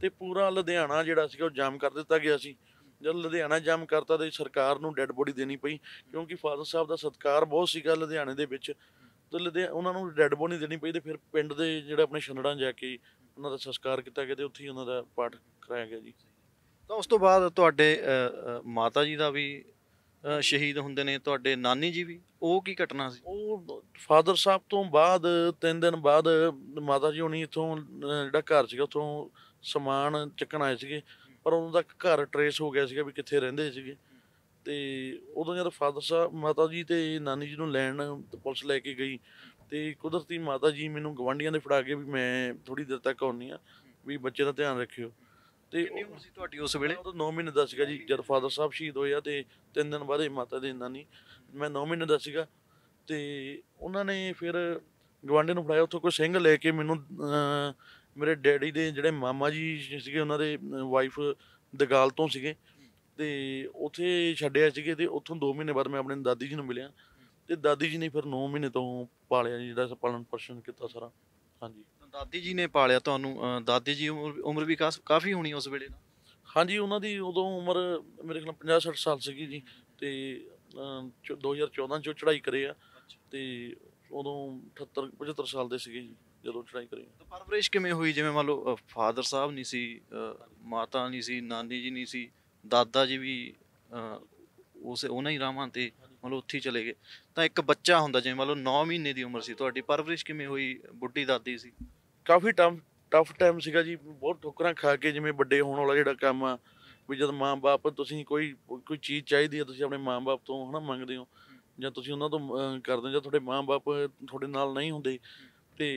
ਤੇ ਪੂਰਾ ਲੁਧਿਆਣਾ ਜਿਹੜਾ ਸੀਗਾ ਉਹ ਜਾਮ ਕਰ ਦਿੱਤਾ ਗਿਆ ਸੀ ਜਦ ਲੁਧਿਆਣਾ ਜਾਮ ਕਰਤਾ ਤੇ ਸਰਕਾਰ ਨੂੰ ਡੈੱਡ ਬੋਡੀ ਦੇਣੀ ਪਈ ਕਿਉਂਕਿ ਫਾਦਰ ਸਾਹਿਬ ਦਾ ਸਤਕਾਰ ਬਹੁਤ ਸੀਗਾ ਲੁਧਿਆਣੇ ਦੇ ਵਿੱਚ ਤੇ ਲੁਧਿਆ ਉਹਨਾਂ ਨੂੰ ਡੈੱਡ ਬੋਡੀ ਦੇਣੀ ਪਈ ਤੇ ਫਿਰ ਪਿੰਡ ਦੇ ਜਿਹੜੇ ਆਪਣੇ ਛੰਡੜਾਂ ਜਾ ਕੇ ਉਹਨਾਂ ਦਾ ਸੰਸਕਾਰ ਕੀਤਾ ਗਿਆ ਤੇ ਉੱਥੇ ਹੀ ਉਹਨਾਂ ਦਾ ਪਾਠ ਕਰਾਇਆ ਗਿਆ ਜੀ ਤਾਂ ਉਸ ਤੋਂ ਬਾਅਦ ਤੁਹਾਡੇ ਮਾਤਾ ਜੀ ਦਾ ਵੀ ਸ਼ਹੀਦ ਹੁੰਦੇ ਨੇ ਤੁਹਾਡੇ ਨਾਨੀ ਜੀ ਵੀ ਉਹ ਕੀ ਘਟਨਾ ਸੀ ਉਹ ਫਾਦਰ ਸਾਹਿਬ ਤੋਂ ਬਾਅਦ 3 ਦਿਨ ਬਾਅਦ ਮਾਤਾ ਜੀ ਹੁਣੀ ਇਥੋਂ ਜਿਹੜਾ ਘਰ ਸੀਗਾ ਉਥੋਂ ਸਮਾਨ ਚੱਕਣ ਆਏ ਸੀਗੇ ਪਰ ਉਹਨਾਂ ਦਾ ਘਰ ਟਰੇਸ ਹੋ ਗਿਆ ਸੀਗਾ ਵੀ ਕਿੱਥੇ ਰਹਿੰਦੇ ਸੀਗੇ ਤੇ ਉਦੋਂ ਜਦ ਫਾਦਰ ਸਾਹਿਬ ਮਾਤਾ ਜੀ ਤੇ ਨਾਨੀ ਜੀ ਨੂੰ ਲੈਣ ਪੁਲਿਸ ਲੈ ਕੇ ਗਈ ਤੇ ਕੁਦਰਤੀ ਮਾਤਾ ਜੀ ਮੈਨੂੰ ਗਵਾਂਡੀਆਂ ਦੇ ਫੜਾ ਕੇ ਵੀ ਮੈਂ ਥੋੜੀ ਦੇਰ ਤੱਕ ਆਉਣੀ ਆ ਵੀ ਬੱਚੇ ਦਾ ਧਿਆਨ ਰੱਖਿਓ ਤੇ ਕਿੰਨੀ ਉਮਰ ਸੀ ਤੁਹਾਡੀ ਉਸ ਵੇਲੇ ਉਹ 9 ਮਹੀਨੇ ਦਾ ਸੀਗਾ ਜੀ ਜਦ ਫਾਦਰ ਸਾਹਿਬ ਸ਼ਹੀਦ ਹੋਇਆ ਤੇ 3 ਦਿਨ ਬਾਅਦ ਹੀ ਮਾਤਾ ਦੇ ਨਾਨੀ ਮੈਂ 9 ਮਹੀਨੇ ਦਾ ਸੀਗਾ ਤੇ ਉਹਨਾਂ ਨੇ ਫਿਰ ਗਵਾਂਡੇ ਨੂੰ ਫੜਾਇਆ ਉੱਥੋਂ ਕੋਈ ਸਿੰਘ ਲੈ ਕੇ ਮੈਨੂੰ ਮੇਰੇ ਡੈਡੀ ਦੇ ਜਿਹੜੇ ਮਾਮਾ ਜੀ ਸੀਗੇ ਉਹਨਾਂ ਦੇ ਵਾਈਫ ਦਗਾਲ ਤੋਂ ਸੀਗੇ ਤੇ ਉਥੇ ਛੱਡਿਆ ਸੀਗੇ ਤੇ ਉੱਥੋਂ 2 ਮਹੀਨੇ ਬਾਅਦ ਮੈਂ ਆਪਣੇ ਦਾਦੀ ਜੀ ਨੂੰ ਮਿਲਿਆ ਤੇ ਦਾਦੀ ਜੀ ਨੇ ਫਿਰ 9 ਮਹੀਨੇ ਤੋਂ ਪਾਲਿਆ ਜਿਹੜਾ ਪਾਲਣ ਪੋਸ਼ਣ ਕੀਤਾ ਸਾਰਾ ਹਾਂਜੀ ਦਾਦੀ ਜੀ ਨੇ ਪਾਲਿਆ ਤੁਹਾਨੂੰ ਦਾਦੀ ਜੀ ਉਮਰ ਵੀ ਕਾਫੀ ਹੋਣੀ ਉਸ ਵੇਲੇ ਨਾ ਹਾਂਜੀ ਉਹਨਾਂ ਦੀ ਉਦੋਂ ਉਮਰ ਮੇਰੇ ਖਿਆਲ 50 60 ਸਾਲ ਸੀਗੀ ਜੀ ਤੇ 2014 ਚ ਚੜ੍ਹਾਈ ਕਰੇ ਆ ਤੇ ਉਦੋਂ 78 75 ਸਾਲ ਦੇ ਸੀਗੇ ਜੀ ਜਦੋਂ ਚੜ੍ਹਾਈ ਕਰੇ ਤਾਂ ਪਰਵਰਿਸ਼ ਕਿਵੇਂ ਹੋਈ ਜਿਵੇਂ ਮੰਨ ਲਓ ਫਾਦਰ ਸਾਹਿਬ ਨਹੀਂ ਸੀ ਮਾਤਾ ਨਹੀਂ ਸੀ ਨਾਨੀ ਜੀ ਨਹੀਂ ਸੀ ਦਾਦਾ ਜੀ ਵੀ ਉਸੇ ਉਹਨਾਂ ਹੀ ਰਾਹਾਂ ਤੇ ਮੰਨ ਲਓ ਉੱਥੇ ਚਲੇ ਗਏ ਤਾਂ ਇੱਕ ਬੱਚਾ ਹੁੰਦਾ ਜਿਵੇਂ ਮੰਨ ਲਓ 9 ਮਹੀਨੇ ਦੀ ਉਮਰ ਸੀ ਤੁਹਾਡੀ ਪਰਵਰਿਸ਼ ਕਿਵੇਂ ਹੋਈ ਬੁੱਢੀ ਦਾਦੀ ਸੀ ਕਾਫੀ ਟਫ ਟਫ ਟਾਈਮ ਸੀਗਾ ਜੀ ਬਹੁਤ ਠੋਕਰਾਂ ਖਾ ਕੇ ਜਿਵੇਂ ਵੱਡੇ ਹੋਣ ਵਾਲਾ ਜਿਹੜਾ ਕੰਮ ਆ ਵੀ ਜਦ ਮਾਂ-ਬਾਪ ਤੁਸੀਂ ਕੋਈ ਕੋਈ ਚੀਜ਼ ਚਾਹੀਦੀ ਹੈ ਤੁਸੀਂ ਆਪਣੇ ਮਾਂ-ਬਾਪ ਤੋਂ ਹਨਾ ਮੰਗਦੇ ਹੋ ਜਾਂ ਤੁਸੀਂ ਉਹਨਾਂ ਤੋਂ ਕਰਦੇ ਹੋ ਜਾਂ ਤੁਹਾਡੇ ਮਾਂ-ਬਾਪ ਤੁਹਾਡੇ ਨਾਲ ਨਹੀਂ ਹੁੰਦੇ ਤੇ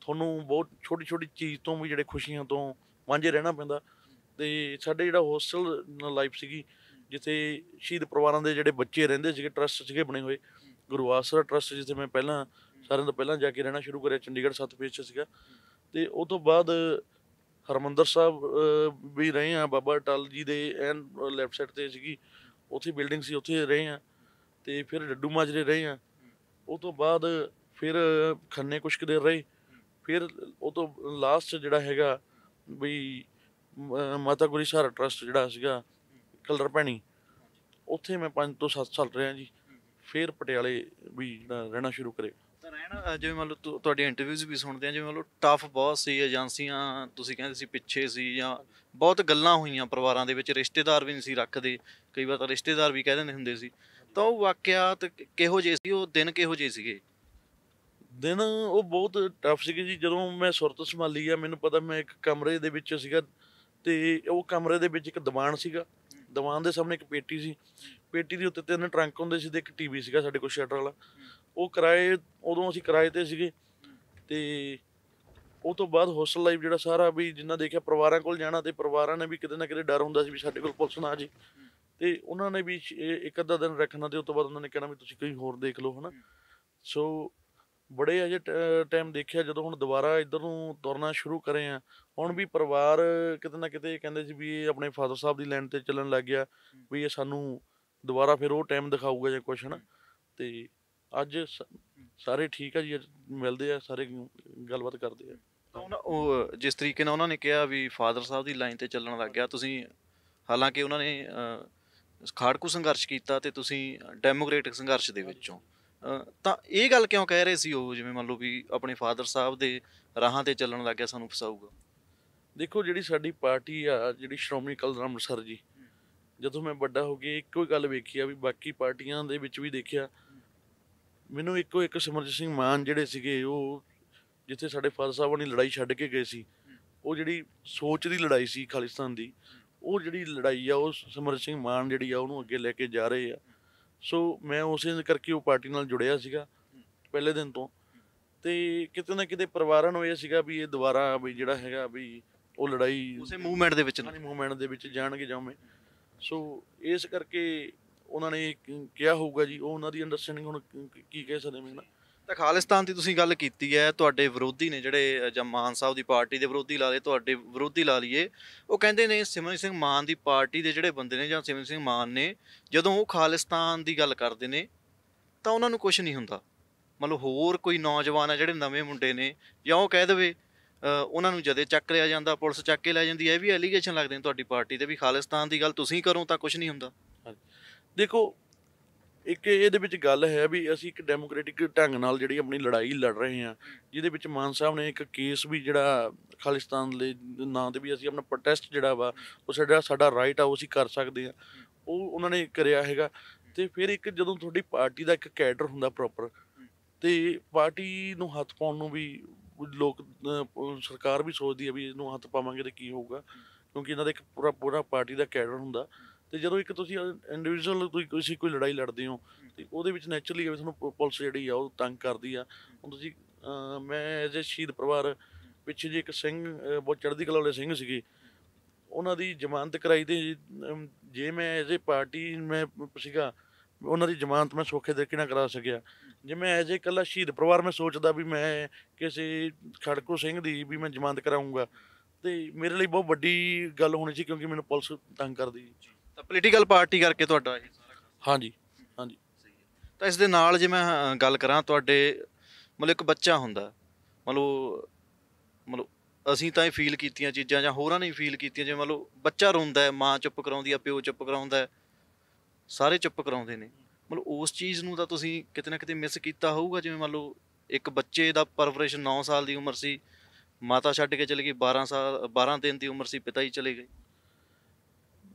ਤੁਹਾਨੂੰ ਬਹੁਤ ਛੋਟੀ-ਛੋਟੀ ਚੀਜ਼ ਤੋਂ ਵੀ ਜਿਹੜੇ ਖੁਸ਼ੀਆਂ ਤੋਂ ਵਾਂਝੇ ਰਹਿਣਾ ਪੈਂਦਾ ਤੇ ਸਾਡੇ ਜਿਹੜਾ ਹੋਸਟਲ ਲਾਈਫ ਸੀਗੀ ਜਿੱਥੇ ਸ਼ਹੀਦ ਪਰਿਵਾਰਾਂ ਦੇ ਜਿਹੜੇ ਬੱਚੇ ਰਹਿੰਦੇ ਸੀਗੇ ਟਰਸਟ ਸੀਗੇ ਬਣੇ ਹੋਏ ਗੁਰੂ ਆਸਰਾ ਟਰਸਟ ਜਿੱਥੇ ਮੈਂ ਪਹਿਲਾਂ ਸਾਰਿਆਂ ਤੋਂ ਪਹਿਲਾਂ ਜਾ ਕੇ ਰਹਿਣਾ ਸ਼ੁਰੂ ਕਰਿਆ ਚੰਡੀਗੜ੍ਹ ਸੱਤ ਫੇਸ 'ਚ ਸੀਗਾ ਤੇ ਉਹ ਤੋਂ ਬਾਅਦ ਹਰਮੰਦਰ ਸਾਹਿਬ ਵੀ ਰਹੇ ਆ ਬਾਬਾ ਟਲ ਜੀ ਦੇ ਐਨ ਲੈਫਟ ਸਾਈਡ ਤੇ ਸੀਗੀ ਉੱਥੇ ਬਿਲਡਿੰਗ ਸੀ ਉੱਥੇ ਰਹੇ ਆ ਤੇ ਫਿਰ ਡੱਡੂ ਮਾਜਰੇ ਰਹੇ ਆ ਉਹ ਤੋਂ ਬਾਅਦ ਫਿਰ ਖੰਨੇ ਕੁਸ਼ਕ ਦੇ ਰਹੇ ਫਿਰ ਉਹ ਤੋਂ ਲਾਸਟ ਜਿਹੜਾ ਹੈਗਾ ਵੀ ਮਾਤਾ ਗੁਰੀ ਸਾਰਾ ਟਰਸਟ ਜਿਹੜਾ ਸੀਗਾ ਕਲਰ ਪੈਣੀ ਉੱਥੇ ਮੈਂ 5 ਤੋਂ 7 ਸਾਲ ਰਿਹਾ ਜੀ ਫਿਰ ਪਟਿਆਲੇ ਵੀ ਜਿਹੜਾ ਰਹਿਣਾ ਸ਼ੁਰੂ ਕਰੇ ਤਾਂ ਰਹਿਣਾ ਜਿਵੇਂ ਮੰਨ ਲਓ ਤੁਹਾਡੀ ਇੰਟਰਵਿਊਜ਼ ਵੀ ਸੁਣਦੇ ਆ ਜਿਵੇਂ ਮੰਨ ਲਓ ਟਫ ਬਹੁਤ ਸੀ ਏਜੰਸੀਆਂ ਤੁਸੀਂ ਕਹਿੰਦੇ ਸੀ ਪਿੱਛੇ ਸੀ ਜਾਂ ਬਹੁਤ ਗੱਲਾਂ ਹੋਈਆਂ ਪਰਿਵਾਰਾਂ ਦੇ ਵਿੱਚ ਰਿਸ਼ਤੇਦਾਰ ਵੀ ਨਹੀਂ ਸੀ ਰੱਖਦੇ ਕਈ ਵਾਰ ਤਾਂ ਰਿਸ਼ਤੇਦਾਰ ਵੀ ਕਹਿ ਦਿੰਦੇ ਹੁੰਦੇ ਸੀ ਤਾਂ ਉਹ ਵਾਕਿਆਤ ਕਿਹੋ ਜਿਹੇ ਸੀ ਉਹ ਦਿਨ ਕਿਹੋ ਜਿਹੇ ਸੀਗੇ ਦਿਨ ਉਹ ਬਹੁਤ ਟਫ ਸੀਗੇ ਜੀ ਜਦੋਂ ਮੈਂ ਸੁਰਤ ਸੰਭਾਲੀ ਆ ਮੈਨੂੰ ਪਤਾ ਮੈਂ ਇੱਕ ਕਮਰੇ ਦੇ ਵਿੱਚ ਸੀਗਾ ਤੇ ਉਹ ਕਮਰੇ ਦੇ ਵਿੱਚ ਇੱਕ ਦੀਵਾਨ ਸੀਗਾ ਦੀਵਾਨ ਦੇ ਸਾਹਮਣੇ ਇੱਕ ਪੇਟੀ ਸੀ ਪੇਟੀ ਦੇ ਉੱਤੇ ਤਿੰਨ ਟਰੰਕ ਹੁੰਦੇ ਸੀ ਤੇ ਇੱਕ ਟੀਵੀ ਸੀਗਾ ਸਾਡੇ ਕੋਲ ਸ਼ਟਰ ਵਾਲਾ ਉਹ ਕਿਰਾਏ ਉਦੋਂ ਅਸੀਂ ਕਿਰਾਏ ਤੇ ਸੀਗੇ ਤੇ ਉਹ ਤੋਂ ਬਾਅਦ ਹੌਸਟਲ ਲਾਈਫ ਜਿਹੜਾ ਸਾਰਾ ਵੀ ਜਿੰਨਾ ਦੇਖਿਆ ਪਰਿਵਾਰਾਂ ਕੋਲ ਜਾਣਾ ਤੇ ਪਰਿਵਾਰਾਂ ਨੇ ਵੀ ਕਿਤੇ ਨਾ ਕਿਤੇ ਡਰ ਹੁੰਦਾ ਸੀ ਵੀ ਸਾਡੇ ਕੋਲ ਪੁਲਿਸ ਨਾ ਆ ਤੇ ਉਹਨਾਂ ਨੇ ਵੀ ਇੱਕ ਅੱਧਾ ਦਿਨ ਰੱਖਣਾ ਤੇ ਉਸ ਤੋਂ ਬਾਅਦ ਉਹਨਾਂ ਨੇ ਕਿਹਾ ਵੀ ਤੁਸੀਂ ਕੋਈ ਹੋਰ ਦੇਖ ਲਓ ਹਨਾ ਸੋ ਬੜੇ ਅਜੇ ਟਾਈਮ ਦੇਖਿਆ ਜਦੋਂ ਹੁਣ ਦੁਬਾਰਾ ਇਧਰ ਨੂੰ ਤੁਰਨਾ ਸ਼ੁਰੂ ਕਰੇ ਆ ਹੁਣ ਵੀ ਪਰਿਵਾਰ ਕਿਤੇ ਨਾ ਕਿਤੇ ਕਹਿੰਦੇ ਸੀ ਵੀ ਇਹ ਆਪਣੇ ਫਾਦਰ ਸਾਹਿਬ ਦੀ ਲੈਂਡ ਤੇ ਚੱਲਣ ਲੱਗ ਗਿਆ ਵੀ ਇਹ ਸਾਨੂੰ ਦੁਬਾਰਾ ਫਿਰ ਉਹ ਟਾਈਮ ਦਿਖਾਊਗਾ ਜੇ ਕੁਛ ਨਾ ਤੇ ਅੱਜ ਸਾਰੇ ਠੀਕ ਆ ਜੀ ਮਿਲਦੇ ਆ ਸਾਰੇ ਗੱਲਬਾਤ ਕਰਦੇ ਆ ਉਹ ਜਿਸ ਤਰੀਕੇ ਨਾਲ ਉਹਨਾਂ ਨੇ ਕਿਹਾ ਵੀ ਫਾਦਰ ਸਾਹਿਬ ਦੀ ਲਾਈਨ ਤੇ ਚੱਲਣ ਲੱਗ ਗਿਆ ਤੁਸੀਂ ਹਾਲਾਂਕਿ ਉਹਨਾਂ ਨੇ ਖਾੜਕੂ ਸੰਘਰਸ਼ ਕੀਤਾ ਤੇ ਤੁਸੀਂ ਡੈਮੋਕ੍ਰੈਟਿਕ ਸੰਘਰਸ਼ ਦੇ ਵਿੱਚੋਂ ਤਾਂ ਇਹ ਗੱਲ ਕਿਉਂ ਕਹਿ ਰਹੇ ਸੀ ਉਹ ਜਿਵੇਂ ਮੰਨ ਲਓ ਵੀ ਆਪਣੇ ਫਾਦਰ ਸਾਹਿਬ ਦੇ ਰਾਹਾਂ ਤੇ ਚੱਲਣ ਲੱਗ ਗਿਆ ਸਾਨੂੰ ਫਸਾਊਗਾ ਦੇਖੋ ਜਿਹੜੀ ਸਾਡੀ ਪਾਰਟੀ ਆ ਜਿਹੜੀ ਸ਼੍ਰੋਮਣੀ ਕਲਦਰਾਮ ਸਰ ਜੀ ਜਦੋਂ ਮੈਂ ਵੱਡਾ ਹੋ ਕੇ ਇੱਕੋ ਹੀ ਗੱਲ ਵੇਖੀ ਆ ਵੀ ਬਾਕੀ ਪਾਰਟੀਆਂ ਦੇ ਵਿੱਚ ਵੀ ਦੇਖਿਆ ਮੈਨੂੰ ਇੱਕੋ ਇੱਕ ਸਮਰਜ ਸਿੰਘ ਮਾਨ ਜਿਹੜੇ ਸੀਗੇ ਉਹ ਜਿੱਥੇ ਸਾਡੇ ਫਾਦਰ ਸਾਹਿਬ ਆਪਣੀ ਲੜਾਈ ਛੱਡ ਕੇ ਗਏ ਸੀ ਉਹ ਜਿਹੜੀ ਸੋਚ ਦੀ ਲੜਾਈ ਸੀ ਖਾਲਿਸਤਾਨ ਦੀ ਉਹ ਜਿਹੜੀ ਲੜਾਈ ਆ ਉਹ ਸਮਰਜ ਸਿੰਘ ਮਾਨ ਜਿਹੜੀ ਆ ਉਹਨੂੰ ਅੱਗੇ ਲੈ ਕੇ ਜਾ ਰਹੇ ਆ ਸੋ ਮੈਂ ਉਸੇ ਕਰਕੇ ਉਹ ਪਾਰਟੀ ਨਾਲ ਜੁੜਿਆ ਸੀਗਾ ਪਹਿਲੇ ਦਿਨ ਤੋਂ ਤੇ ਕਿਤੇ ਨਾ ਕਿਤੇ ਪਰਿਵਾਰਾਂ ਨੂੰ ਇਹ ਸੀਗਾ ਵੀ ਇਹ ਦੁਬਾਰਾ ਵੀ ਜਿਹੜਾ ਹੈਗਾ ਵੀ ਉਹ ਲੜਾਈ ਉਸੇ ਮੂਵਮੈਂਟ ਦੇ ਵਿੱਚ ਨਾ ਮੂਵਮੈਂਟ ਦੇ ਵਿੱਚ ਜਾਣਗੇ ਜਾਵੇਂ ਸੋ ਇਸ ਕਰਕੇ ਉਹਨਾਂ ਨੇ ਕਿਹਾ ਹੋਊਗਾ ਜੀ ਉਹ ਉਹਨਾਂ ਦੀ ਅੰਡਰਸਟੈਂਡਿੰਗ ਹੁਣ ਕੀ ਕਹਿ ਸਕਦੇ ਮੈਂ ਨਾ ਤਾਂ ਖਾਲਿਸਤਾਨ ਦੀ ਤੁਸੀਂ ਗੱਲ ਕੀਤੀ ਹੈ ਤੁਹਾਡੇ ਵਿਰੋਧੀ ਨੇ ਜਿਹੜੇ ਜਾਂ ਮਾਨ ਸਾਹਿਬ ਦੀ ਪਾਰਟੀ ਦੇ ਵਿਰੋਧੀ ਲਾ ਲਏ ਤੁਹਾਡੇ ਵਿਰੋਧੀ ਲਾ ਲਈਏ ਉਹ ਕਹਿੰਦੇ ਨੇ ਸਿਮਰ ਸਿੰਘ ਮਾਨ ਦੀ ਪਾਰਟੀ ਦੇ ਜਿਹੜੇ ਬੰਦੇ ਨੇ ਜਾਂ ਸਿਮਰ ਸਿੰਘ ਮਾਨ ਨੇ ਜਦੋਂ ਉਹ ਖਾਲਿਸਤਾਨ ਦੀ ਗੱਲ ਕਰਦੇ ਨੇ ਤਾਂ ਉਹਨਾਂ ਨੂੰ ਕੁਝ ਨਹੀਂ ਹੁੰਦਾ ਮਤਲਬ ਹੋਰ ਕੋਈ ਨੌਜਵਾਨ ਹੈ ਜਿਹੜੇ ਨਵੇਂ ਮੁੰਡੇ ਨੇ ਜਾਂ ਉਹ ਕਹਿ ਦੇਵੇ ਉਹਨਾਂ ਨੂੰ ਜਦੇ ਚੱਕ ਲਿਆ ਜਾਂਦਾ ਪੁਲਿਸ ਚੱਕ ਕੇ ਲੈ ਜਾਂਦੀ ਹੈ ਇਹ ਵੀ ਐਲੀਗੇਸ਼ਨ ਲੱਗਦੇ ਨੇ ਤੁਹਾਡੀ ਪਾਰਟੀ ਤੇ ਵੀ ਖਾਲਿਸਤਾਨ ਦੀ ਗੱਲ ਤੁਸੀਂ ਕਰੋ ਤਾਂ ਕੁਝ ਨਹੀਂ ਹੁੰਦਾ ਦੇਖੋ ਇੱਕ ਇਹਦੇ ਵਿੱਚ ਗੱਲ ਹੈ ਵੀ ਅਸੀਂ ਇੱਕ ਡੈਮੋਕ੍ਰੈਟਿਕ ਢੰਗ ਨਾਲ ਜਿਹੜੀ ਆਪਣੀ ਲੜਾਈ ਲੜ ਰਹੇ ਹਾਂ ਜਿਹਦੇ ਵਿੱਚ ਮਾਨ ਸਾਹਿਬ ਨੇ ਇੱਕ ਕੇਸ ਵੀ ਜਿਹੜਾ ਖਾਲਿਸਤਾਨ ਦੇ ਨਾਂ ਤੇ ਵੀ ਅਸੀਂ ਆਪਣਾ ਪ੍ਰੋਟੈਸਟ ਜਿਹੜਾ ਵਾ ਉਹ ਸਾਡਾ ਸਾਡਾ ਰਾਈਟ ਆ ਉਹ ਅਸੀਂ ਕਰ ਸਕਦੇ ਆ ਉਹ ਉਹਨਾਂ ਨੇ ਕਰਿਆ ਹੈਗਾ ਤੇ ਫਿਰ ਇੱਕ ਜਦੋਂ ਤੁਹਾਡੀ ਪਾਰਟੀ ਦਾ ਇੱਕ ਕੈਡਰ ਹੁੰਦਾ ਪ੍ਰੋਪਰ ਤੇ ਪਾਰਟੀ ਨੂੰ ਹੱਥ ਪਾਉਣ ਨੂੰ ਵੀ ਲੋਕ ਸਰਕਾਰ ਵੀ ਸੋਚਦੀ ਹੈ ਵੀ ਇਹਨੂੰ ਹੱਥ ਪਾਵਾਂਗੇ ਤੇ ਕੀ ਹੋਊਗਾ ਕਿਉਂਕਿ ਇਹਨਾਂ ਦਾ ਇੱਕ ਪੂਰਾ ਪੂਰਾ ਪਾਰਟੀ ਦਾ ਕੈਡਰ ਹੁੰਦਾ ਤੇ ਜਦੋਂ ਇੱਕ ਤੁਸੀਂ ਇੰਡੀਵਿਜੂਅਲ ਕੋਈ ਕਿਸੇ ਕੋਈ ਲੜਾਈ ਲੜਦੇ ਹੋ ਤੇ ਉਹਦੇ ਵਿੱਚ ਨੇਚਰਲੀ ਤੁਹਾਨੂੰ ਪੁਲਿਸ ਜਿਹੜੀ ਆ ਉਹ ਤੰਗ ਕਰਦੀ ਆ ਹੁਣ ਤੁਸੀਂ ਮੈਂ ਐਜ਼ ਅ ਸ਼ਹੀਦ ਪਰਿਵਾਰ ਪਿੱਛੇ ਜੇ ਇੱਕ ਸਿੰਘ ਬਹੁਤ ਚੜ੍ਹਦੀ ਕਲਾ ਵਾਲੇ ਸਿੰਘ ਸੀਗੇ ਉਹਨਾਂ ਦੀ ਜ਼ਮਾਨਤ ਕਰਾਈ ਤੇ ਜੇ ਮੈਂ ਐਜ਼ ਅ ਪਾਰਟੀ ਮੈਂ ਸੀਗਾ ਉਹਨਾਂ ਦੀ ਜ਼ਮਾਨਤ ਮੈਂ ਸੋਖੇ ਦੇ ਕਿਨਾਂ ਕਰਾ ਸਕਿਆ ਜਿਵੇਂ ਐਜ ਏ ਕੱਲਾ ਸ਼ਹੀਦ ਪਰਿਵਾਰ ਮੈਂ ਸੋਚਦਾ ਵੀ ਮੈਂ ਕਿਸੇ ਖੜਕੂ ਸਿੰਘ ਦੀ ਵੀ ਮੈਂ ਜ਼ਮਾਨਤ ਕਰਾਉਂਗਾ ਤੇ ਮੇਰੇ ਲਈ ਬਹੁਤ ਵੱਡੀ ਗੱਲ ਹੋਣੀ ਸੀ ਕਿਉਂਕਿ ਮੈਨੂੰ ਪੁਲਿਸ ਤੰਗ ਕਰਦੀ ਤਾਂ ਪੋਲੀਟੀਕਲ ਪਾਰਟੀ ਕਰਕੇ ਤੁਹਾਡਾ ਇਹ ਸਾਰਾ ਹਾਂਜੀ ਹਾਂਜੀ ਤਾਂ ਇਸ ਦੇ ਨਾਲ ਜੇ ਮੈਂ ਗੱਲ ਕਰਾਂ ਤੁਹਾਡੇ ਮਤਲਬ ਇੱਕ ਬੱਚਾ ਹੁੰਦਾ ਮਤਲਬ ਮਤਲਬ ਅਸੀਂ ਤਾਂ ਇਹ ਫੀਲ ਕੀਤੀਆਂ ਚੀਜ਼ਾਂ ਜਾਂ ਹੋਰਾਂ ਨੇ ਫੀਲ ਕੀਤੀਆਂ ਜਿਵੇਂ ਮਤਲਬ ਬੱਚਾ ਰੋਂਦਾ ਹੈ ਮਾਂ ਚੁੱਪ ਕਰਾਉਂਦੀ ਆ ਪਿਓ ਚੁੱਪ ਕਰਾਉਂਦਾ ਹੈ ਸਾਰੇ ਚੁੱਪ ਕਰਾਉਂਦੇ ਨੇ ਮਤਲਬ ਉਸ ਚੀਜ਼ ਨੂੰ ਤਾਂ ਤੁਸੀਂ ਕਿਤੇ ਨਾ ਕਿਤੇ ਮਿਸ ਕੀਤਾ ਹੋਊਗਾ ਜਿਵੇਂ ਮੰਨ ਲਓ ਇੱਕ ਬੱਚੇ ਦਾ ਪਰਵਰਿਸ਼ 9 ਸਾਲ ਦੀ ਉਮਰ ਸੀ ਮਾਤਾ ਛੱਡ ਕੇ ਚਲੀ ਗਈ 12 ਸਾਲ 12 ਦਿਨ ਦੀ ਉਮਰ ਸੀ ਪਿਤਾ ਹੀ ਚਲੇ ਗਏ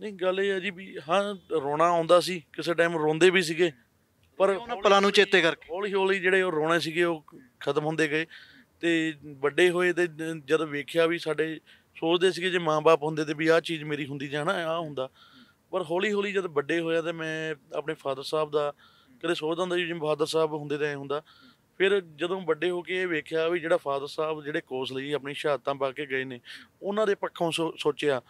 ਨਹੀਂ ਗੱਲ ਇਹ ਹੈ ਜੀ ਵੀ ਹਾਂ ਰੋਣਾ ਆਉਂਦਾ ਸੀ ਕਿਸੇ ਟਾਈਮ ਰੋਂਦੇ ਵੀ ਸੀਗੇ ਪਰ ਉਹਨਾਂ ਪਲਾਂ ਨੂੰ ਚੇਤੇ ਕਰਕੇ ਹੌਲੀ ਹੌਲੀ ਜਿਹੜੇ ਉਹ ਰੋਣੇ ਸੀਗੇ ਉਹ ਖਤਮ ਹੁੰਦੇ ਗਏ ਤੇ ਵੱਡੇ ਹੋਏ ਤੇ ਜਦ ਵੇਖਿਆ ਵੀ ਸਾਡੇ ਸੋਚਦੇ ਸੀਗੇ ਜੇ ਮਾਪੇ ਹੁੰਦੇ ਤੇ ਵੀ ਆਹ ਚੀਜ਼ ਮੇਰੀ ਹੁੰਦੀ ਜਾਣਾ ਆਹ ਹੁੰਦਾ ਪਰ ਹੌਲੀ ਹੌਲੀ ਜਦ ਵੱਡੇ ਹੋਇਆ ਤੇ ਮੈਂ ਆਪਣੇ ਫਾਦਰ ਸਾਹਿਬ ਦਾ ਕਦੇ ਸੋਚਦਾ ਹੁੰਦਾ ਜਿਵੇਂ ਫਾਦਰ ਸਾਹਿਬ ਹੁੰਦੇ ਤਾਂ ਐ ਹੁੰਦਾ ਫਿਰ ਜਦੋਂ ਵੱਡੇ ਹੋ ਕੇ ਇਹ ਵੇਖਿਆ ਵੀ ਜਿਹੜਾ ਫਾਦਰ ਸਾਹਿਬ ਜਿਹੜੇ ਕੋਸ ਲਈ ਆਪਣੀ ਸ਼ਹਾਦਤਾਂ ਪਾ ਕੇ ਗਏ ਨੇ ਉਹਨਾਂ ਦੇ ਪੱਖੋਂ ਸੋਚਿਆ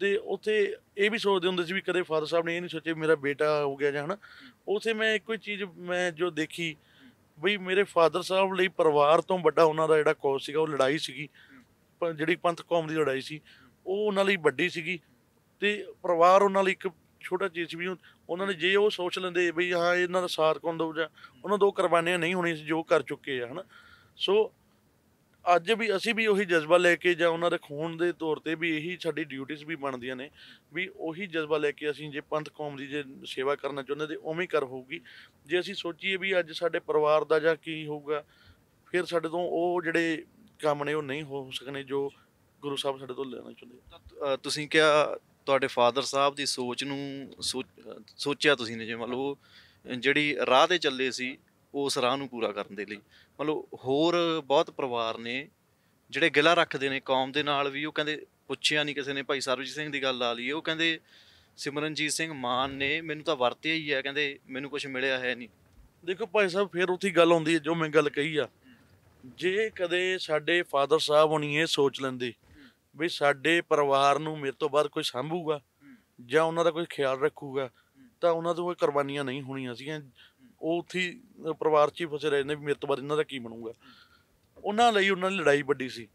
ਤੇ ਉਥੇ ਇਹ ਵੀ ਸੋਚਦੇ ਹੁੰਦੇ ਸੀ ਵੀ ਕਦੇ ਫਾਦਰ ਸਾਹਿਬ ਨੇ ਇਹ ਨਹੀਂ ਸੋਚਿਆ ਮੇਰਾ ਬੇਟਾ ਹੋ ਗਿਆ ਜਾਂ ਹਨਾ ਉਥੇ ਮੈਂ ਕੋਈ ਚੀਜ਼ ਮੈਂ ਜੋ ਦੇਖੀ ਵੀ ਮੇਰੇ ਫਾਦਰ ਸਾਹਿਬ ਲਈ ਪਰਿਵਾਰ ਤੋਂ ਵੱਡਾ ਉਹਨਾਂ ਦਾ ਜਿਹੜਾ ਕੋਸ ਸੀਗਾ ਉਹ ਲੜਾਈ ਸੀਗੀ ਜਿਹੜੀ ਪੰਥ ਕੌਮ ਦੀ ਲੜਾਈ ਸੀ ਉਹ ਉਹਨਾਂ ਲਈ ਵੱਡੀ ਸੀਗੀ ਤੇ ਪਰਿਵਾਰ ਉਹਨਾਂ ਲਈ ਇੱਕ ਛੋਟਾ ਚੀਜ਼ ਵੀ ਉਹਨਾਂ ਨੇ ਜੇ ਉਹ ਸੋਚ ਲੈਂਦੇ ਵੀ ਹਾਂ ਇਹਨਾਂ ਦਾ ਸਾਥ ਕੌਣ ਦਊਗਾ ਉਹਨਾਂ ਦੋ ਕੁਰਬਾਨੀਆਂ ਨਹੀਂ ਹੋਣੀਆਂ ਸੀ ਜੋ ਕਰ ਚੁੱਕੇ ਆ ਹਨ ਸੋ ਅੱਜ ਵੀ ਅਸੀਂ ਵੀ ਉਹੀ ਜਜ਼ਬਾ ਲੈ ਕੇ ਜਾਂ ਉਹਨਾਂ ਦੇ ਖੂਨ ਦੇ ਤੌਰ ਤੇ ਵੀ ਇਹੀ ਸਾਡੀ ਡਿਊਟੀਆਂ ਵੀ ਬਣਦੀਆਂ ਨੇ ਵੀ ਉਹੀ ਜਜ਼ਬਾ ਲੈ ਕੇ ਅਸੀਂ ਜੇ ਪੰਥ ਕੌਮ ਦੀ ਜੇ ਸੇਵਾ ਕਰਨਾ ਚਾਹੁੰਦੇ ਤੇ ਉਵੇਂ ਕਰ ਹੋਊਗੀ ਜੇ ਅਸੀਂ ਸੋਚੀਏ ਵੀ ਅੱਜ ਸਾਡੇ ਪਰਿਵਾਰ ਦਾ ਜਾਂ ਕੀ ਹੋਊਗਾ ਫਿਰ ਸਾਡੇ ਤੋਂ ਉਹ ਜਿਹੜੇ ਕੰਮ ਨੇ ਉਹ ਨਹੀਂ ਹੋ ਸਕਣੇ ਜੋ ਗੁਰੂ ਸਾਹਿਬ ਸਾਡੇ ਤੋਂ ਲੈਣਾ ਚਾਹੁੰਦੇ ਤੁਸੀਂ ਕਿਹਾ ਤੁਹਾਡੇ ਫਾਦਰ ਸਾਹਿਬ ਦੀ ਸੋਚ ਨੂੰ ਸੋਚਿਆ ਤੁਸੀਂ ਨੇ ਜੇ ਮੰਨ ਲਓ ਜਿਹੜੀ ਰਾਹ ਤੇ ਚੱਲੇ ਸੀ ਉਸ ਰਾਹ ਨੂੰ ਪੂਰਾ ਕਰਨ ਦੇ ਲਈ ਮੰਨ ਲਓ ਹੋਰ ਬਹੁਤ ਪਰਿਵਾਰ ਨੇ ਜਿਹੜੇ ਗਿਲਾ ਰੱਖਦੇ ਨੇ ਕੌਮ ਦੇ ਨਾਲ ਵੀ ਉਹ ਕਹਿੰਦੇ ਪੁੱਛਿਆ ਨਹੀਂ ਕਿਸੇ ਨੇ ਭਾਈ ਸਰਬਜੀਤ ਸਿੰਘ ਦੀ ਗੱਲ ਲਾ ਲਈ ਉਹ ਕਹਿੰਦੇ ਸਿਮਰਨਜੀਤ ਸਿੰਘ ਮਾਨ ਨੇ ਮੈਨੂੰ ਤਾਂ ਵਰਤਿਆ ਹੀ ਆ ਕਹਿੰਦੇ ਮੈਨੂੰ ਕੁਝ ਮਿਲਿਆ ਹੈ ਨਹੀਂ ਦੇਖੋ ਭਾਈ ਸਾਹਿਬ ਫਿਰ ਉਥੀ ਗੱਲ ਹੁੰਦੀ ਹੈ ਜੋ ਮੈਂ ਗੱਲ ਕਹੀ ਆ ਜੇ ਕਦੇ ਸਾਡੇ ਫਾਦਰ ਸਾਹਿਬ ਹੋਣੀ ਇਹ ਸੋਚ ਲੈਂਦੇ ਵੀ ਸਾਡੇ ਪਰਿਵਾਰ ਨੂੰ ਮੇਰੇ ਤੋਂ ਬਾਅਦ ਕੋਈ ਸੰਭੂਗਾ ਜਾਂ ਉਹਨਾਂ ਦਾ ਕੋਈ ਖਿਆਲ ਰੱਖੂਗਾ ਤਾਂ ਉਹਨਾਂ ਤੋਂ ਕੋਈ ਕੁਰਬਾਨੀਆਂ ਨਹੀਂ ਹੋਣੀਆਂ ਸੀਗੀਆਂ ਉਹ ਉੱਥੇ ਪਰਿਵਾਰ 'ਚ ਹੀ ਫਸੇ ਰਹੇ ਨੇ ਵੀ ਮੇਰੇ ਤੋਂ ਬਾਅਦ ਇਹਨਾਂ ਦਾ ਕੀ ਬਣੂਗਾ ਉਹਨਾਂ ਲਈ ਉਹਨਾਂ ਦੀ ਲੜਾਈ ਵੱਡੀ ਸੀ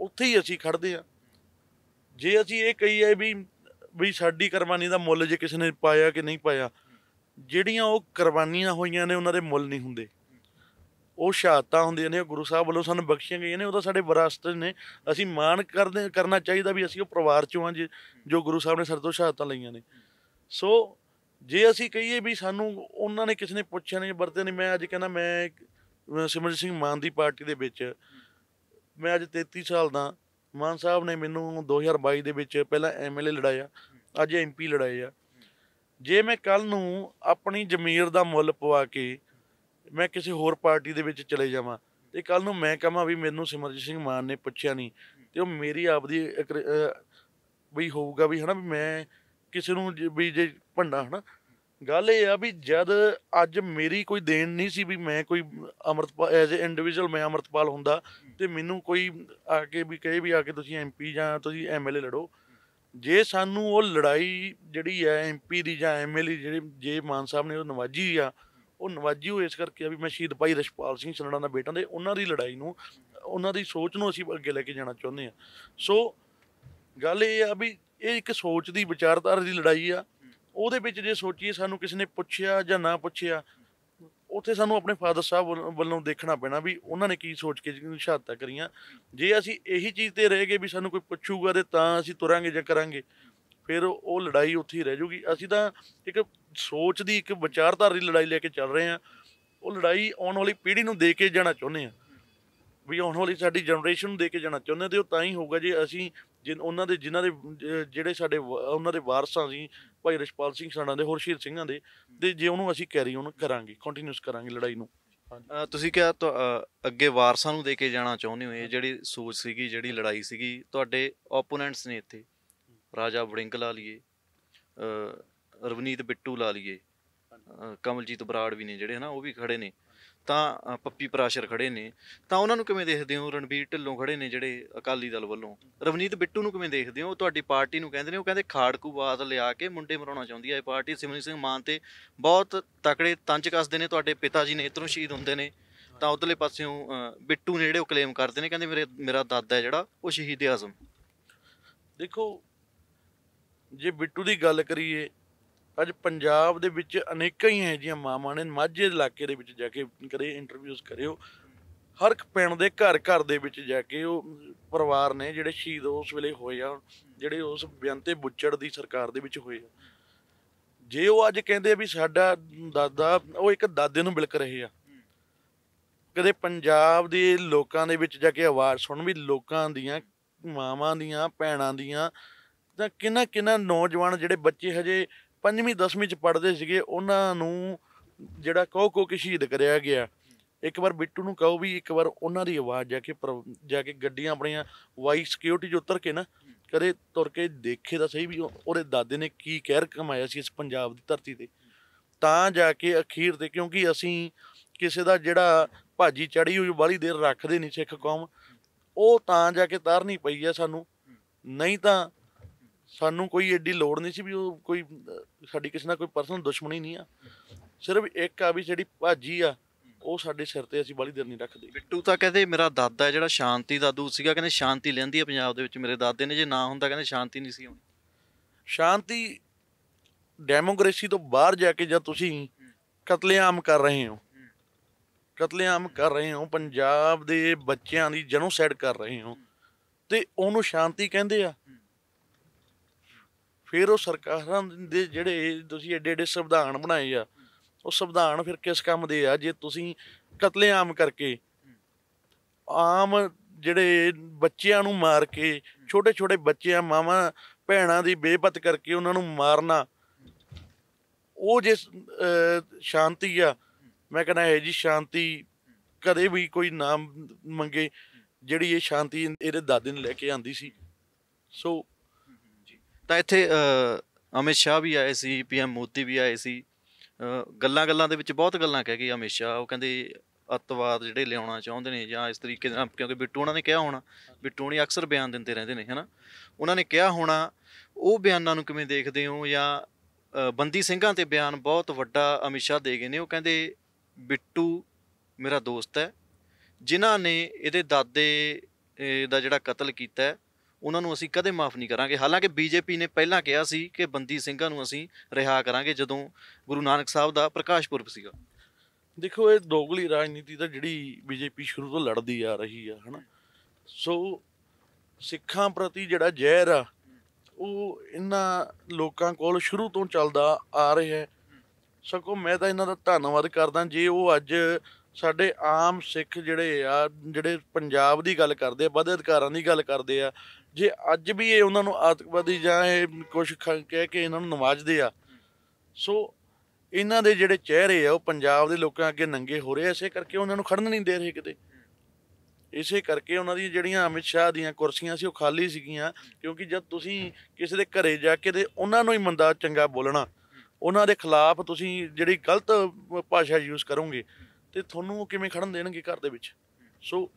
ਉੱਥੇ ਹੀ ਅਸੀਂ ਖੜਦੇ ਆ ਜੇ ਅਸੀਂ ਇਹ ਕਹੀਏ ਵੀ ਵੀ ਸਾਡੀ ਕੁਰਬਾਨੀ ਦਾ ਮੁੱਲ ਜੇ ਕਿਸੇ ਨੇ ਪਾਇਆ ਕਿ ਨਹੀਂ ਪਾਇਆ ਜਿਹੜੀਆਂ ਉਹ ਕੁਰਬਾਨੀਆਂ ਹੋਈਆਂ ਨੇ ਉਹਨਾਂ ਦੇ ਮੁੱਲ ਨਹੀਂ ਹੁੰਦੇ ਉਹ ਸ਼ਹਾਦਤਾਂ ਹੁੰਦੀਆਂ ਨੇ ਗੁਰੂ ਸਾਹਿਬ ਵੱਲੋਂ ਸਾਨੂੰ ਬਖਸ਼ੀਆਂ ਗਈਆਂ ਨੇ ਉਹ ਤਾਂ ਸਾਡੇ ਵਿਰਾਸਤ ਨੇ ਅਸੀਂ ਮਾਣ ਕਰਦੇ ਕਰਨਾ ਚਾਹੀਦਾ ਵੀ ਅਸੀਂ ਉਹ ਪਰਿਵਾਰ ਚੋਂ ਆ ਜੋ ਗੁਰੂ ਸਾਹਿਬ ਨੇ ਸਾਡੇ ਤੋਂ ਸ਼ਹਾਦਤਾਂ ਲਈਆਂ ਨੇ ਸੋ ਜੇ ਅਸੀਂ ਕਹੀਏ ਵੀ ਸਾਨੂੰ ਉਹਨਾਂ ਨੇ ਕਿਸੇ ਨੇ ਪੁੱਛਿਆ ਨਹੀਂ ਵਰਤੇ ਨਹੀਂ ਮੈਂ ਅੱਜ ਕਹਿੰਦਾ ਮੈਂ ਸਿਮਰਜ ਸਿੰਘ ਮਾਨ ਦੀ ਪਾਰਟੀ ਦੇ ਵਿੱਚ ਮੈਂ ਅੱਜ 33 ਸਾਲ ਦਾ ਮਾਨ ਸਾਹਿਬ ਨੇ ਮੈਨੂੰ 2022 ਦੇ ਵਿੱਚ ਪਹਿਲਾਂ ਐਮਐਲਏ ਲੜਾਇਆ ਅੱਜ ਐਮਪੀ ਲੜਾਇਆ ਜੇ ਮੈਂ ਕੱਲ ਨੂੰ ਆਪਣੀ ਜ਼ਮੀਰ ਦਾ ਮੁੱਲ ਪਵਾ ਕੇ ਮੈਂ ਕਿਸੇ ਹੋਰ ਪਾਰਟੀ ਦੇ ਵਿੱਚ ਚਲੇ ਜਾਵਾਂ ਤੇ ਕੱਲ ਨੂੰ ਮੈਂ ਕਹਾਂ ਵੀ ਮੈਨੂੰ ਸਿਮਰਜੀਤ ਸਿੰਘ ਮਾਨ ਨੇ ਪੁੱਛਿਆ ਨਹੀਂ ਤੇ ਉਹ ਮੇਰੀ ਆਪਦੀ ਵੀ ਹੋਊਗਾ ਵੀ ਹਨਾ ਵੀ ਮੈਂ ਕਿਸੇ ਨੂੰ ਵੀ ਜੇ ਭੰਡਾ ਹਨਾ ਗੱਲ ਇਹ ਆ ਵੀ ਜਦ ਅੱਜ ਮੇਰੀ ਕੋਈ ਦੇਣ ਨਹੀਂ ਸੀ ਵੀ ਮੈਂ ਕੋਈ ਅਮਰਤਪਾਲ ਐਜ਼ ਅ ਇੰਡੀਵਿਜੂਅਲ ਮੈਂ ਅਮਰਤਪਾਲ ਹੁੰਦਾ ਤੇ ਮੈਨੂੰ ਕੋਈ ਆ ਕੇ ਵੀ ਕਹੇ ਵੀ ਆ ਕੇ ਤੁਸੀਂ ਐਮਪੀ ਜਾਂ ਤੁਸੀਂ ਐਮਐਲਏ ਲੜੋ ਜੇ ਸਾਨੂੰ ਉਹ ਲੜਾਈ ਜਿਹੜੀ ਹੈ ਐਮਪੀ ਦੀ ਜਾਂ ਐਮਐਲਏ ਜਿਹੜੇ ਜੇ ਮਾਨ ਸਾਹਿਬ ਨੇ ਉਹ ਨਵਾਜੀ ਆ ਉਹ ਨਵਾਜੀ ਹੋਏ ਇਸ ਕਰਕੇ ਆ ਵੀ ਮੈਂ ਸ਼ਹੀਦ ਭਾਈ ਰਸ਼ਪਾਲ ਸਿੰਘ ਸਲਣਾ ਦਾ ਬੇਟਾ ਦੇ ਉਹਨਾਂ ਦੀ ਲੜਾਈ ਨੂੰ ਉਹਨਾਂ ਦੀ ਸੋਚ ਨੂੰ ਅਸੀਂ ਅੱਗੇ ਲੈ ਕੇ ਜਾਣਾ ਚਾਹੁੰਦੇ ਆ ਸੋ ਗੱਲ ਇਹ ਆ ਵੀ ਇਹ ਇੱਕ ਸੋਚ ਦੀ ਵਿਚਾਰਧਾਰਾ ਦੀ ਲੜਾਈ ਆ ਉਹਦੇ ਵਿੱਚ ਜੇ ਸੋਚੀਏ ਸਾਨੂੰ ਕਿਸੇ ਨੇ ਪੁੱਛਿਆ ਜਾਂ ਨਾ ਪੁੱਛਿਆ ਉੱਥੇ ਸਾਨੂੰ ਆਪਣੇ ਫਾਦਰ ਸਾਹਿਬ ਵੱਲੋਂ ਦੇਖਣਾ ਪੈਣਾ ਵੀ ਉਹਨਾਂ ਨੇ ਕੀ ਸੋਚ ਕੇ ਸ਼ਹਾਦਤਾਂ ਕਰੀਆਂ ਜੇ ਅਸੀਂ ਇਹੀ ਚੀਜ਼ ਤੇ ਰਹਿ ਗਏ ਵੀ ਸਾਨੂੰ ਕੋਈ ਪੁੱਛੂਗਾ ਤੇ ਤਾਂ ਅਸੀਂ ਤੁਰਾਂਗੇ ਜਾਂ ਕਰਾਂਗੇ ਫਿਰ ਉਹ ਲੜਾਈ ਉੱਥੇ ਹੀ ਰਹਿ ਜੂਗੀ ਅਸੀਂ ਤਾਂ ਇੱਕ ਸੋਚ ਦੀ ਇੱਕ ਵਿਚਾਰਧਾਰੀ ਲੜਾਈ ਲੈ ਕੇ ਚੱਲ ਰਹੇ ਆ ਉਹ ਲੜਾਈ ਆਉਣ ਵਾਲੀ ਪੀੜ੍ਹੀ ਨੂੰ ਦੇ ਕੇ ਜਾਣਾ ਚਾਹੁੰਦੇ ਆ ਵੀ ਆਉਣ ਵਾਲੀ ਸਾਡੀ ਜਨਰੇਸ਼ਨ ਨੂੰ ਦੇ ਕੇ ਜਾਣਾ ਚਾਹੁੰਦੇ ਤੇ ਉਹ ਤਾਂ ਹੀ ਹੋਊਗਾ ਜੇ ਅਸੀਂ ਜਿਨ ਉਹਨਾਂ ਦੇ ਜਿਨ੍ਹਾਂ ਦੇ ਜਿਹੜੇ ਸਾਡੇ ਉਹਨਾਂ ਦੇ ਵਾਰਸਾਂ ਸੀ ਭਾਈ ਰਿਸ਼ਪਾਲ ਸਿੰਘ ਸਾਡਾ ਦੇ ਹਰਸ਼ੀਰ ਸਿੰਘਾਂ ਦੇ ਤੇ ਜੇ ਉਹਨੂੰ ਅਸੀਂ ਕੈਰੀ ਉਹਨੂੰ ਕਰਾਂਗੇ ਕੰਟੀਨਿਊਸ ਕਰਾਂਗੇ ਲੜਾਈ ਨੂੰ ਤੁਸੀਂ ਕਿਹਾ ਅੱਗੇ ਵਾਰਸਾਂ ਨੂੰ ਦੇ ਕੇ ਜਾਣਾ ਚਾਹੁੰਦੇ ਹੋ ਇਹ ਜਿਹੜੀ ਸੋਚ ਸੀਗੀ ਜਿਹੜੀ ਲੜਾਈ ਸੀਗੀ ਤੁਹਾਡੇ ਆਪੋਨੈਂਟਸ ਨੇ ਇੱਥੇ ਰਾਜਾ ਵੜਿੰਗ ਲਾ ਲਈਏ ਰਵਨੀਤ ਬਿੱਟੂ ਲਾ ਲਈਏ ਕਮਲਜੀਤ ਬਰਾੜ ਵੀ ਨੇ ਜਿਹੜੇ ਹਨਾ ਉਹ ਵੀ ਖੜੇ ਨੇ ਤਾਂ ਪੱਪੀ ਪ੍ਰਾਸ਼ਰ ਖੜੇ ਨੇ ਤਾਂ ਉਹਨਾਂ ਨੂੰ ਕਿਵੇਂ ਦੇਖਦੇ ਹੋ ਰਣਬੀਰ ਢਿੱਲੋਂ ਖੜੇ ਨੇ ਜਿਹੜੇ ਅਕਾਲੀ ਦਲ ਵੱਲੋਂ ਰਵਨੀਤ ਬਿੱਟੂ ਨੂੰ ਕਿਵੇਂ ਦੇਖਦੇ ਹੋ ਤੁਹਾਡੀ ਪਾਰਟੀ ਨੂੰ ਕਹਿੰਦੇ ਨੇ ਉਹ ਕਹਿੰਦੇ ਖਾੜਕੂ ਬਾਤ ਲਿਆ ਕੇ ਮੁੰਡੇ ਮਰਾਉਣਾ ਚਾਹੁੰਦੀ ਹੈ ਇਹ ਪਾਰਟੀ ਸਿਮਰਨ ਸਿੰਘ ਮਾਨ ਤੇ ਬਹੁਤ ਤਕੜੇ ਤੰਜ ਕੱਸਦੇ ਨੇ ਤੁਹਾਡੇ ਪਿਤਾ ਜੀ ਨੇ ਇਤਰੋਂ ਸ਼ਹੀਦ ਹੁੰਦੇ ਨੇ ਤਾਂ ਉਧਰਲੇ ਪਾਸਿਓਂ ਬਿੱਟੂ ਨੇ ਜਿਹੜੇ ਉਹ ਕਲੇਮ ਕਰਦੇ ਨੇ ਕਹਿੰਦੇ ਮੇਰੇ ਮੇਰਾ ਦਾਦਾ ਹੈ ਜਿਹੜਾ ਉਹ ਸ਼ਹੀਦ ਆਜ਼ਮ ਦੇਖੋ ਜੇ ਬਿੱਟੂ ਦੀ ਗੱਲ ਕਰੀਏ ਅੱਜ ਪੰਜਾਬ ਦੇ ਵਿੱਚ ਅਨੇਕਾਂ ਹੀ ਹੈ ਜੀਆਂ ਮਾਮਾ ਨੇ ਮਾਝੇ ਇਲਾਕੇ ਦੇ ਵਿੱਚ ਜਾ ਕੇ ਕਰੇ ਇੰਟਰਵਿਊਜ਼ ਕਰਿਓ ਹਰ ਇੱਕ ਪਿੰਡ ਦੇ ਘਰ ਘਰ ਦੇ ਵਿੱਚ ਜਾ ਕੇ ਉਹ ਪਰਿਵਾਰ ਨੇ ਜਿਹੜੇ ਸ਼ਹੀਦ ਉਸ ਵੇਲੇ ਹੋਏ ਆ ਜਿਹੜੇ ਉਸ ਬਿਆੰਤੇ ਬੁੱਚੜ ਦੀ ਸਰਕਾਰ ਦੇ ਵਿੱਚ ਹੋਏ ਆ ਜੇ ਉਹ ਅੱਜ ਕਹਿੰਦੇ ਵੀ ਸਾਡਾ ਦਾਦਾ ਉਹ ਇੱਕ ਦਾਦੇ ਨੂੰ ਬਿਲਕ ਰਹੇ ਆ ਕਦੇ ਪੰਜਾਬ ਦੇ ਲੋਕਾਂ ਦੇ ਵਿੱਚ ਜਾ ਕੇ ਆਵਾਜ਼ ਸੁਣ ਵੀ ਲੋਕਾਂ ਦੀਆਂ ਮਾਵਾਂ ਦੀਆਂ ਭੈਣਾਂ ਦੀਆਂ ਤਾਂ ਕਿੰਨਾ ਕਿੰਨਾ ਨੌਜਵਾਨ ਜਿਹੜੇ ਬੱਚੇ ਹਜੇ 5ਵੀਂ 10ਵੀਂ ਚ ਪੜਦੇ ਸੀਗੇ ਉਹਨਾਂ ਨੂੰ ਜਿਹੜਾ ਕਹੋ ਕੋ ਕਿ ਸ਼ਹੀਦ ਕਰਿਆ ਗਿਆ ਇੱਕ ਵਾਰ ਬਿੱਟੂ ਨੂੰ ਕਹੋ ਵੀ ਇੱਕ ਵਾਰ ਉਹਨਾਂ ਦੀ ਆਵਾਜ਼ ਜਾ ਕੇ ਜਾ ਕੇ ਗੱਡੀਆਂ ਆਪਣੀਆਂ ਵਾਈ ਸਿਕਿਉਰਿਟੀ 'ਚ ਉਤਰ ਕੇ ਨਾ ਕਰੇ ਤੁਰ ਕੇ ਦੇਖੇ ਤਾਂ ਸਹੀ ਵੀ ਉਹਦੇ ਦਾਦੇ ਨੇ ਕੀ ਕਹਿਰ ਕਮਾਇਆ ਸੀ ਇਸ ਪੰਜਾਬ ਦੀ ਧਰਤੀ ਤੇ ਤਾਂ ਜਾ ਕੇ ਅਖੀਰ ਤੇ ਕਿਉਂਕਿ ਅਸੀਂ ਕਿਸੇ ਦਾ ਜਿਹੜਾ ਭਾਜੀ ਚੜੀ ਹੋਈ ਬਾਲੀ ਦੇਰ ਰੱਖਦੇ ਨਹੀਂ ਸਿੱਖ ਕੌਮ ਉਹ ਤਾਂ ਜਾ ਕੇ ਤਾਰਨੀ ਪਈ ਆ ਸਾਨੂੰ ਨਹੀਂ ਤਾਂ ਸਾਨੂੰ ਕੋਈ ਐਡੀ ਲੋੜ ਨਹੀਂ ਸੀ ਵੀ ਉਹ ਕੋਈ ਸਾਡੀ ਕਿਸੇ ਨਾਲ ਕੋਈ ਪਰਸਨਲ ਦੁਸ਼ਮਣੀ ਨਹੀਂ ਆ ਸਿਰਫ ਇੱਕ ਆ ਵੀ ਜਿਹੜੀ ਭਾਜੀ ਆ ਉਹ ਸਾਡੇ ਸਿਰ ਤੇ ਅਸੀਂ ਬਾਲੀ ਦਿਨ ਨਹੀਂ ਰੱਖਦੇ ਬਿੱਟੂ ਤਾਂ ਕਹਿੰਦੇ ਮੇਰਾ ਦਾਦਾ ਹੈ ਜਿਹੜਾ ਸ਼ਾਂਤੀ ਦਾ ਦੂਤ ਸੀਗਾ ਕਹਿੰਦੇ ਸ਼ਾਂਤੀ ਲੈਂਦੀ ਆ ਪੰਜਾਬ ਦੇ ਵਿੱਚ ਮੇਰੇ ਦਾਦੇ ਨੇ ਜੇ ਨਾ ਹੁੰਦਾ ਕਹਿੰਦੇ ਸ਼ਾਂਤੀ ਨਹੀਂ ਸੀ ਹੋਣੀ ਸ਼ਾਂਤੀ ਡੈਮੋਕ੍ਰੇਸੀ ਤੋਂ ਬਾਹਰ ਜਾ ਕੇ ਜਦ ਤੁਸੀਂ ਕਤਲੇਆਮ ਕਰ ਰਹੇ ਹੋ ਕਤਲੇਆਮ ਕਰ ਰਹੇ ਹੋ ਪੰਜਾਬ ਦੇ ਬੱਚਿਆਂ ਦੀ ਜਨੋਸਾਈਡ ਕਰ ਰਹੇ ਹੋ ਤੇ ਉਹਨੂੰ ਸ਼ਾਂਤੀ ਕਹਿੰਦੇ ਆ ਫਿਰ ਉਹ ਸਰਕਾਰਾਂ ਦੇ ਜਿਹੜੇ ਤੁਸੀਂ ਏਡੇ ਏਡੇ ਸੰਵਿਧਾਨ ਬਣਾਏ ਆ ਉਹ ਸੰਵਿਧਾਨ ਫਿਰ ਕਿਸ ਕੰਮ ਦੇ ਆ ਜੇ ਤੁਸੀਂ ਕਤਲੇਆਮ ਕਰਕੇ ਆਮ ਜਿਹੜੇ ਬੱਚਿਆਂ ਨੂੰ ਮਾਰ ਕੇ ਛੋਟੇ ਛੋਟੇ ਬੱਚਿਆਂ ਮਾਵਾਂ ਭੈਣਾਂ ਦੀ ਬੇਪਤ ਕਰਕੇ ਉਹਨਾਂ ਨੂੰ ਮਾਰਨਾ ਉਹ ਜੇ ਸ਼ਾਂਤੀ ਆ ਮੈਂ ਕਹਿੰਦਾ ਇਹ ਜੀ ਸ਼ਾਂਤੀ ਕਦੇ ਵੀ ਕੋਈ ਨਾਮ ਮੰਗੇ ਜਿਹੜੀ ਇਹ ਸ਼ਾਂਤੀ ਇਹਦੇ ਦਾਦੇ ਨੇ ਲੈ ਕੇ ਆਂਦੀ ਸੀ ਸੋ ਤਾਂ ਇੱਥੇ ਅਮਿਤ ਸ਼ਾਹ ਵੀ ਆਏ ਸੀ ਪੀਐਮ ਮੋਦੀ ਵੀ ਆਏ ਸੀ ਗੱਲਾਂ ਗੱਲਾਂ ਦੇ ਵਿੱਚ ਬਹੁਤ ਗੱਲਾਂ ਕਹਿ ਗਏ ਅਮਿਤ ਸ਼ਾਹ ਉਹ ਕਹਿੰਦੇ ਅਤਵਾਦ ਜਿਹੜੇ ਲਿਆਉਣਾ ਚਾਹੁੰਦੇ ਨੇ ਜਾਂ ਇਸ ਤਰੀਕੇ ਨਾਲ ਕਿਉਂਕਿ ਬਿੱਟੂ ਉਹਨਾਂ ਨੇ ਕਿਹਾ ਹੋਣਾ ਬਿੱਟੂ ਨੇ ਅਕਸਰ ਬਿਆਨ ਦਿੰਦੇ ਰਹਿੰਦੇ ਨੇ ਹਨਾ ਉਹਨਾਂ ਨੇ ਕਿਹਾ ਹੋਣਾ ਉਹ ਬਿਆਨਾਂ ਨੂੰ ਕਿਵੇਂ ਦੇਖਦੇ ਹੋ ਜਾਂ ਬੰਦੀ ਸਿੰਘਾਂ ਤੇ ਬਿਆਨ ਬਹੁਤ ਵੱਡਾ ਅਮਿਤ ਸ਼ਾਹ ਦੇ ਗਏ ਨੇ ਉਹ ਕਹਿੰਦੇ ਬਿੱਟੂ ਮੇਰਾ ਦੋਸਤ ਹੈ ਜਿਨ੍ਹਾਂ ਨੇ ਇਹਦੇ ਦਾਦੇ ਦਾ ਜਿਹੜਾ ਕਤਲ ਕੀਤਾ ਹੈ ਉਹਨਾਂ ਨੂੰ ਅਸੀਂ ਕਦੇ ਮਾਫ ਨਹੀਂ ਕਰਾਂਗੇ ਹਾਲਾਂਕਿ ਬੀਜੇਪੀ ਨੇ ਪਹਿਲਾਂ ਕਿਹਾ ਸੀ ਕਿ ਬੰਦੀ ਸਿੰਘਾਂ ਨੂੰ ਅਸੀਂ ਰਿਹਾ ਕਰਾਂਗੇ ਜਦੋਂ ਗੁਰੂ ਨਾਨਕ ਸਾਹਿਬ ਦਾ ਪ੍ਰਕਾਸ਼ ਪੁਰਬ ਸੀਗਾ ਦੇਖੋ ਇਹ ਦੋਗਲੀ ਰਾਜਨੀਤੀ ਤਾਂ ਜਿਹੜੀ ਬੀਜੇਪੀ ਸ਼ੁਰੂ ਤੋਂ ਲੜਦੀ ਆ ਰਹੀ ਆ ਹਨਾ ਸੋ ਸਿੱਖਾਂ ਪ੍ਰਤੀ ਜਿਹੜਾ ਜ਼ਹਿਰ ਆ ਉਹ ਇਹਨਾਂ ਲੋਕਾਂ ਕੋਲ ਸ਼ੁਰੂ ਤੋਂ ਚੱਲਦਾ ਆ ਰਿਹਾ ਹੈ ਸਕੋ ਮੈਂ ਤਾਂ ਇਹਨਾਂ ਦਾ ਧੰਨਵਾਦ ਕਰਦਾ ਜੇ ਉਹ ਅੱਜ ਸਾਡੇ ਆਮ ਸਿੱਖ ਜਿਹੜੇ ਆ ਜਿਹੜੇ ਪੰਜਾਬ ਦੀ ਗੱਲ ਕਰਦੇ ਆ ਵਧੇ ਅਧਿਕਾਰਾਂ ਦੀ ਗੱਲ ਕਰਦੇ ਆ ਜੇ ਅੱਜ ਵੀ ਇਹ ਉਹਨਾਂ ਨੂੰ ਆਤਕਵਾਦੀ ਜਾਂ ਇਹ ਕੁਝ ਕਹਿ ਕੇ ਇਹਨਾਂ ਨੂੰ ਨਵਾਜਦੇ ਆ ਸੋ ਇਹਨਾਂ ਦੇ ਜਿਹੜੇ ਚਿਹਰੇ ਆ ਉਹ ਪੰਜਾਬ ਦੇ ਲੋਕਾਂ ਅੱਗੇ ਨੰਗੇ ਹੋ ਰਹੇ ਐ ਇਸੇ ਕਰਕੇ ਉਹਨਾਂ ਨੂੰ ਖੜਨ ਨਹੀਂ ਦੇ ਰਹੇ ਕਿਤੇ ਇਸੇ ਕਰਕੇ ਉਹਨਾਂ ਦੀ ਜਿਹੜੀਆਂ ਅਮਿਤ ਸ਼ਾਹ ਦੀਆਂ ਕੁਰਸੀਆਂ ਸੀ ਉਹ ਖਾਲੀ ਸੀਗੀਆਂ ਕਿਉਂਕਿ ਜਦ ਤੁਸੀਂ ਕਿਸੇ ਦੇ ਘਰੇ ਜਾ ਕੇ ਤੇ ਉਹਨਾਂ ਨੂੰ ਹੀ ਮੰਦਾ ਚੰਗਾ ਬੋਲਣਾ ਉਹਨਾਂ ਦੇ ਖਿਲਾਫ ਤੁਸੀਂ ਜਿਹੜੀ ਗਲਤ ਭਾਸ਼ਾ ਯੂਜ਼ ਕਰੋਗੇ ਤੇ ਤੁਹਾਨੂੰ ਉਹ ਕਿਵੇਂ ਖੜਨ ਦੇਣਗੇ ਘਰ ਦੇ ਵਿੱਚ ਸੋ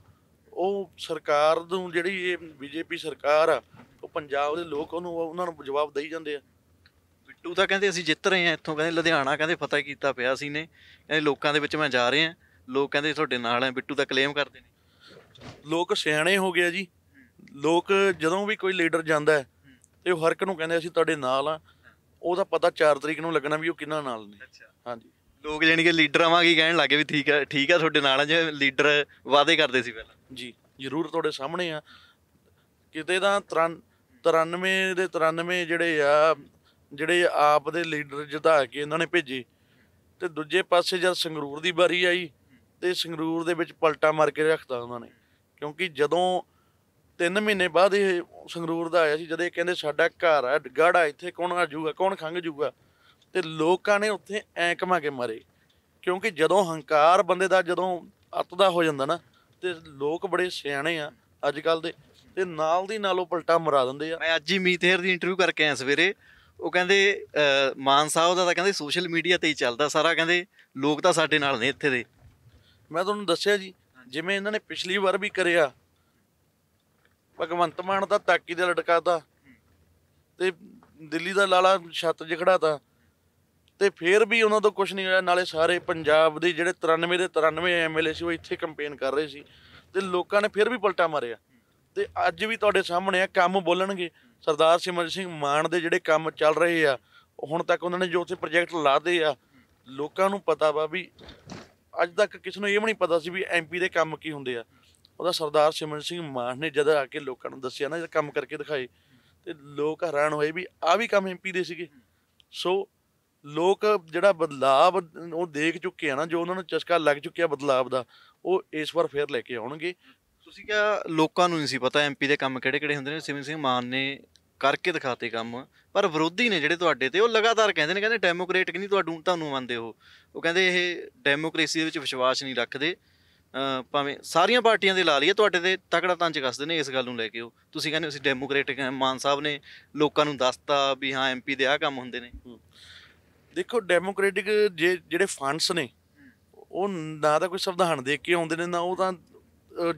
ਉਹ ਸਰਕਾਰ ਨੂੰ ਜਿਹੜੀ ਇਹ ਬੀਜੇਪੀ ਸਰਕਾਰ ਆ ਉਹ ਪੰਜਾਬ ਦੇ ਲੋਕ ਉਹਨੂੰ ਉਹਨਾਂ ਨੂੰ ਜਵਾਬ ਦੇਈ ਜਾਂਦੇ ਆ ਬਿੱਟੂ ਤਾਂ ਕਹਿੰਦੇ ਅਸੀਂ ਜਿੱਤ ਰਹੇ ਆ ਇੱਥੋਂ ਕਹਿੰਦੇ ਲੁਧਿਆਣਾ ਕਹਿੰਦੇ ਪਤਾ ਕੀਤਾ ਪਿਆ ਸੀ ਨੇ ਕਹਿੰਦੇ ਲੋਕਾਂ ਦੇ ਵਿੱਚ ਮੈਂ ਜਾ ਰਿਹਾ ਲੋਕ ਕਹਿੰਦੇ ਤੁਹਾਡੇ ਨਾਲ ਆ ਬਿੱਟੂ ਦਾ ਕਲੇਮ ਕਰਦੇ ਨੇ ਲੋਕ ਸਿਆਣੇ ਹੋ ਗਏ ਜੀ ਲੋਕ ਜਦੋਂ ਵੀ ਕੋਈ ਲੀਡਰ ਜਾਂਦਾ ਹੈ ਤੇ ਉਹ ਹਰ ਇੱਕ ਨੂੰ ਕਹਿੰਦੇ ਅਸੀਂ ਤੁਹਾਡੇ ਨਾਲ ਆ ਉਹਦਾ ਪਤਾ 4 ਤਰੀਕ ਨੂੰ ਲੱਗਣਾ ਵੀ ਉਹ ਕਿਹਨਾਂ ਨਾਲ ਨੇ ਅੱਛਾ ਹਾਂਜੀ ਲੋਕ ਜਾਨੀ ਕਿ ਲੀਡਰ ਆਵਾਂ ਕੀ ਕਹਿਣ ਲੱਗੇ ਵੀ ਠੀਕ ਹੈ ਠੀਕ ਹੈ ਤੁਹਾਡੇ ਨਾਲ ਜੇ ਲੀਡਰ ਵਾਅਦੇ ਕਰਦੇ ਸੀ ਪਹਿਲਾਂ ਜੀ ਜ਼ਰੂਰ ਤੁਹਾਡੇ ਸਾਹਮਣੇ ਆ ਕਿਤੇ ਤਾਂ 93 ਦੇ 93 ਜਿਹੜੇ ਆ ਜਿਹੜੇ ਆਪ ਦੇ ਲੀਡਰ ਜਿਤਾ ਕੇ ਇਹਨਾਂ ਨੇ ਭੇਜੇ ਤੇ ਦੂਜੇ ਪਾਸੇ ਜਦ ਸੰਗਰੂਰ ਦੀ ਵਾਰੀ ਆਈ ਤੇ ਸੰਗਰੂਰ ਦੇ ਵਿੱਚ ਪਲਟਾ ਮਾਰ ਕੇ ਰੱਖਤਾ ਉਹਨਾਂ ਨੇ ਕਿਉਂਕਿ ਜਦੋਂ 3 ਮਹੀਨੇ ਬਾਅਦ ਇਹ ਸੰਗਰੂਰ ਦਾ ਆਇਆ ਸੀ ਜਦ ਇਹ ਕਹਿੰਦੇ ਸਾਡਾ ਘਰ ਆ ਗੜਾ ਇੱਥੇ ਕੌਣ ਆ ਕੌਣ ਖੰਗ ਜੂਗਾ ਤੇ ਲੋਕਾਂ ਨੇ ਉੱਥੇ ਐ ਕਮਾ ਕੇ ਮਾਰੇ ਕਿਉਂਕਿ ਜਦੋਂ ਹੰਕਾਰ ਬੰਦੇ ਦਾ ਜਦੋਂ ਅੱਤ ਦਾ ਹੋ ਜਾਂਦਾ ਨਾ ਤੇ ਲੋਕ ਬੜੇ ਸਿਆਣੇ ਆ ਅੱਜ ਕੱਲ ਦੇ ਤੇ ਨਾਲ ਦੀ ਨਾਲ ਉਹ ਪਲਟਾ ਮਰਾ ਦਿੰਦੇ ਆ ਮੈਂ ਅੱਜ ਹੀ ਮੀਤੇਰ ਦੀ ਇੰਟਰਵਿਊ ਕਰਕੇ ਆਇਆ ਸਵੇਰੇ ਉਹ ਕਹਿੰਦੇ ਮਾਨ ਸਾਹਿਬ ਦਾ ਤਾਂ ਕਹਿੰਦੇ ਸੋਸ਼ਲ ਮੀਡੀਆ ਤੇ ਹੀ ਚੱਲਦਾ ਸਾਰਾ ਕਹਿੰਦੇ ਲੋਕ ਤਾਂ ਸਾਡੇ ਨਾਲ ਨੇ ਇੱਥੇ ਦੇ ਮੈਂ ਤੁਹਾਨੂੰ ਦੱਸਿਆ ਜੀ ਜਿਵੇਂ ਇਹਨਾਂ ਨੇ ਪਿਛਲੀ ਵਾਰ ਵੀ ਕਰਿਆ ਭਗਵੰਤ ਮਾਨ ਦਾ ਤਾਕੀ ਦੇ ਲਟਕਾਤਾ ਤੇ ਦਿੱਲੀ ਦਾ ਲਾਲਾ ਛੱਤ ਜਿਖੜਾਤਾ ਖੜਾਤਾ ਤੇ ਫੇਰ ਵੀ ਉਹਨਾਂ ਤੋਂ ਕੁਝ ਨਹੀਂ ਹੋਇਆ ਨਾਲੇ ਸਾਰੇ ਪੰਜਾਬ ਦੇ ਜਿਹੜੇ 93 ਦੇ 93 ਐਮਐਲਏ ਸੀ ਉਹ ਇੱਥੇ ਕੈਂਪੇਨ ਕਰ ਰਹੇ ਸੀ ਤੇ ਲੋਕਾਂ ਨੇ ਫੇਰ ਵੀ ਪਲਟਾ ਮਾਰਿਆ ਤੇ ਅੱਜ ਵੀ ਤੁਹਾਡੇ ਸਾਹਮਣੇ ਆ ਕੰਮ ਬੋਲਣਗੇ ਸਰਦਾਰ ਸਿਮਰ ਸਿੰਘ ਮਾਨ ਦੇ ਜਿਹੜੇ ਕੰਮ ਚੱਲ ਰਹੇ ਆ ਹੁਣ ਤੱਕ ਉਹਨਾਂ ਨੇ ਜੋ ਉੱਥੇ ਪ੍ਰੋਜੈਕਟ ਲਾਦੇ ਆ ਲੋਕਾਂ ਨੂੰ ਪਤਾ ਵਾ ਵੀ ਅੱਜ ਤੱਕ ਕਿਸ ਨੂੰ ਇਹ ਵੀ ਨਹੀਂ ਪਤਾ ਸੀ ਵੀ ਐਮਪੀ ਦੇ ਕੰਮ ਕੀ ਹੁੰਦੇ ਆ ਉਹਦਾ ਸਰਦਾਰ ਸਿਮਰਨ ਸਿੰਘ ਮਾਨ ਨੇ ਜਦ ਆ ਕੇ ਲੋਕਾਂ ਨੂੰ ਦੱਸਿਆ ਨਾ ਇਹ ਕੰਮ ਕਰਕੇ ਦਿਖਾਏ ਤੇ ਲੋਕ ਹੈਰਾਨ ਹੋਏ ਵੀ ਆ ਵੀ ਕੰਮ ਐਮਪੀ ਦੇ ਸੀਗੇ ਸੋ ਲੋਕ ਜਿਹੜਾ ਬਦਲਾਵ ਉਹ ਦੇਖ ਚੁੱਕੇ ਆ ਨਾ ਜੋ ਉਹਨਾਂ ਨੂੰ ਚਸਕਾ ਲੱਗ ਚੁੱਕਿਆ ਬਦਲਾਵ ਦਾ ਉਹ ਇਸ ਵਾਰ ਫੇਰ ਲੈ ਕੇ ਆਉਣਗੇ ਤੁਸੀਂ ਕਿਹਾ ਲੋਕਾਂ ਨੂੰ ਨਹੀਂ ਸੀ ਪਤਾ ਐਮਪੀ ਦੇ ਕੰਮ ਕਿਹੜੇ ਕਿਹੜੇ ਹੁੰਦੇ ਨੇ ਸਿਮਨ ਸਿੰਘ ਮਾਨ ਨੇ ਕਰਕੇ ਦਿਖਾਤੇ ਕੰਮ ਪਰ ਵਿਰੋਧੀ ਨੇ ਜਿਹੜੇ ਤੁਹਾਡੇ ਤੇ ਉਹ ਲਗਾਤਾਰ ਕਹਿੰਦੇ ਨੇ ਕਹਿੰਦੇ ਡੈਮੋਕ੍ਰੇਟਿਕ ਨਹੀਂ ਤੁਹਾਨੂੰ ਤੁਹਾਨੂੰ ਮੰਨਦੇ ਉਹ ਉਹ ਕਹਿੰਦੇ ਇਹ ਡੈਮੋਕ੍ਰੇਸੀ ਦੇ ਵਿੱਚ ਵਿਸ਼ਵਾਸ ਨਹੀਂ ਰੱਖਦੇ ਭਾਵੇਂ ਸਾਰੀਆਂ ਪਾਰਟੀਆਂ ਦੇ ਲਾ ਲਈਏ ਤੁਹਾਡੇ ਤੇ ਤਕੜਾ ਤੰਚ ਕੱਸਦੇ ਨੇ ਇਸ ਗੱਲ ਨੂੰ ਲੈ ਕੇ ਉਹ ਤੁਸੀਂ ਕਹਿੰਦੇ ਅਸੀਂ ਹਾਂ ਮਾਨ ਸਾਹਿਬ ਨੇ ਲੋਕਾਂ ਨੂੰ ਦੱਸਤਾ ਵੀ ਹਾਂ ਐਮਪੀ ਦੇ ਆ ਕੰਮ ਹੁੰਦੇ ਨੇ ਦੇਖੋ ਡੈਮੋਕ੍ਰੈਟਿਕ ਜਿਹੜੇ ਫੰਡਸ ਨੇ ਉਹ ਨਾ ਤਾਂ ਕੋਈ ਸੰਵਿਧਾਨ ਦੇ ਕੇ ਆਉਂਦੇ ਨੇ ਨਾ ਉਹ ਤਾਂ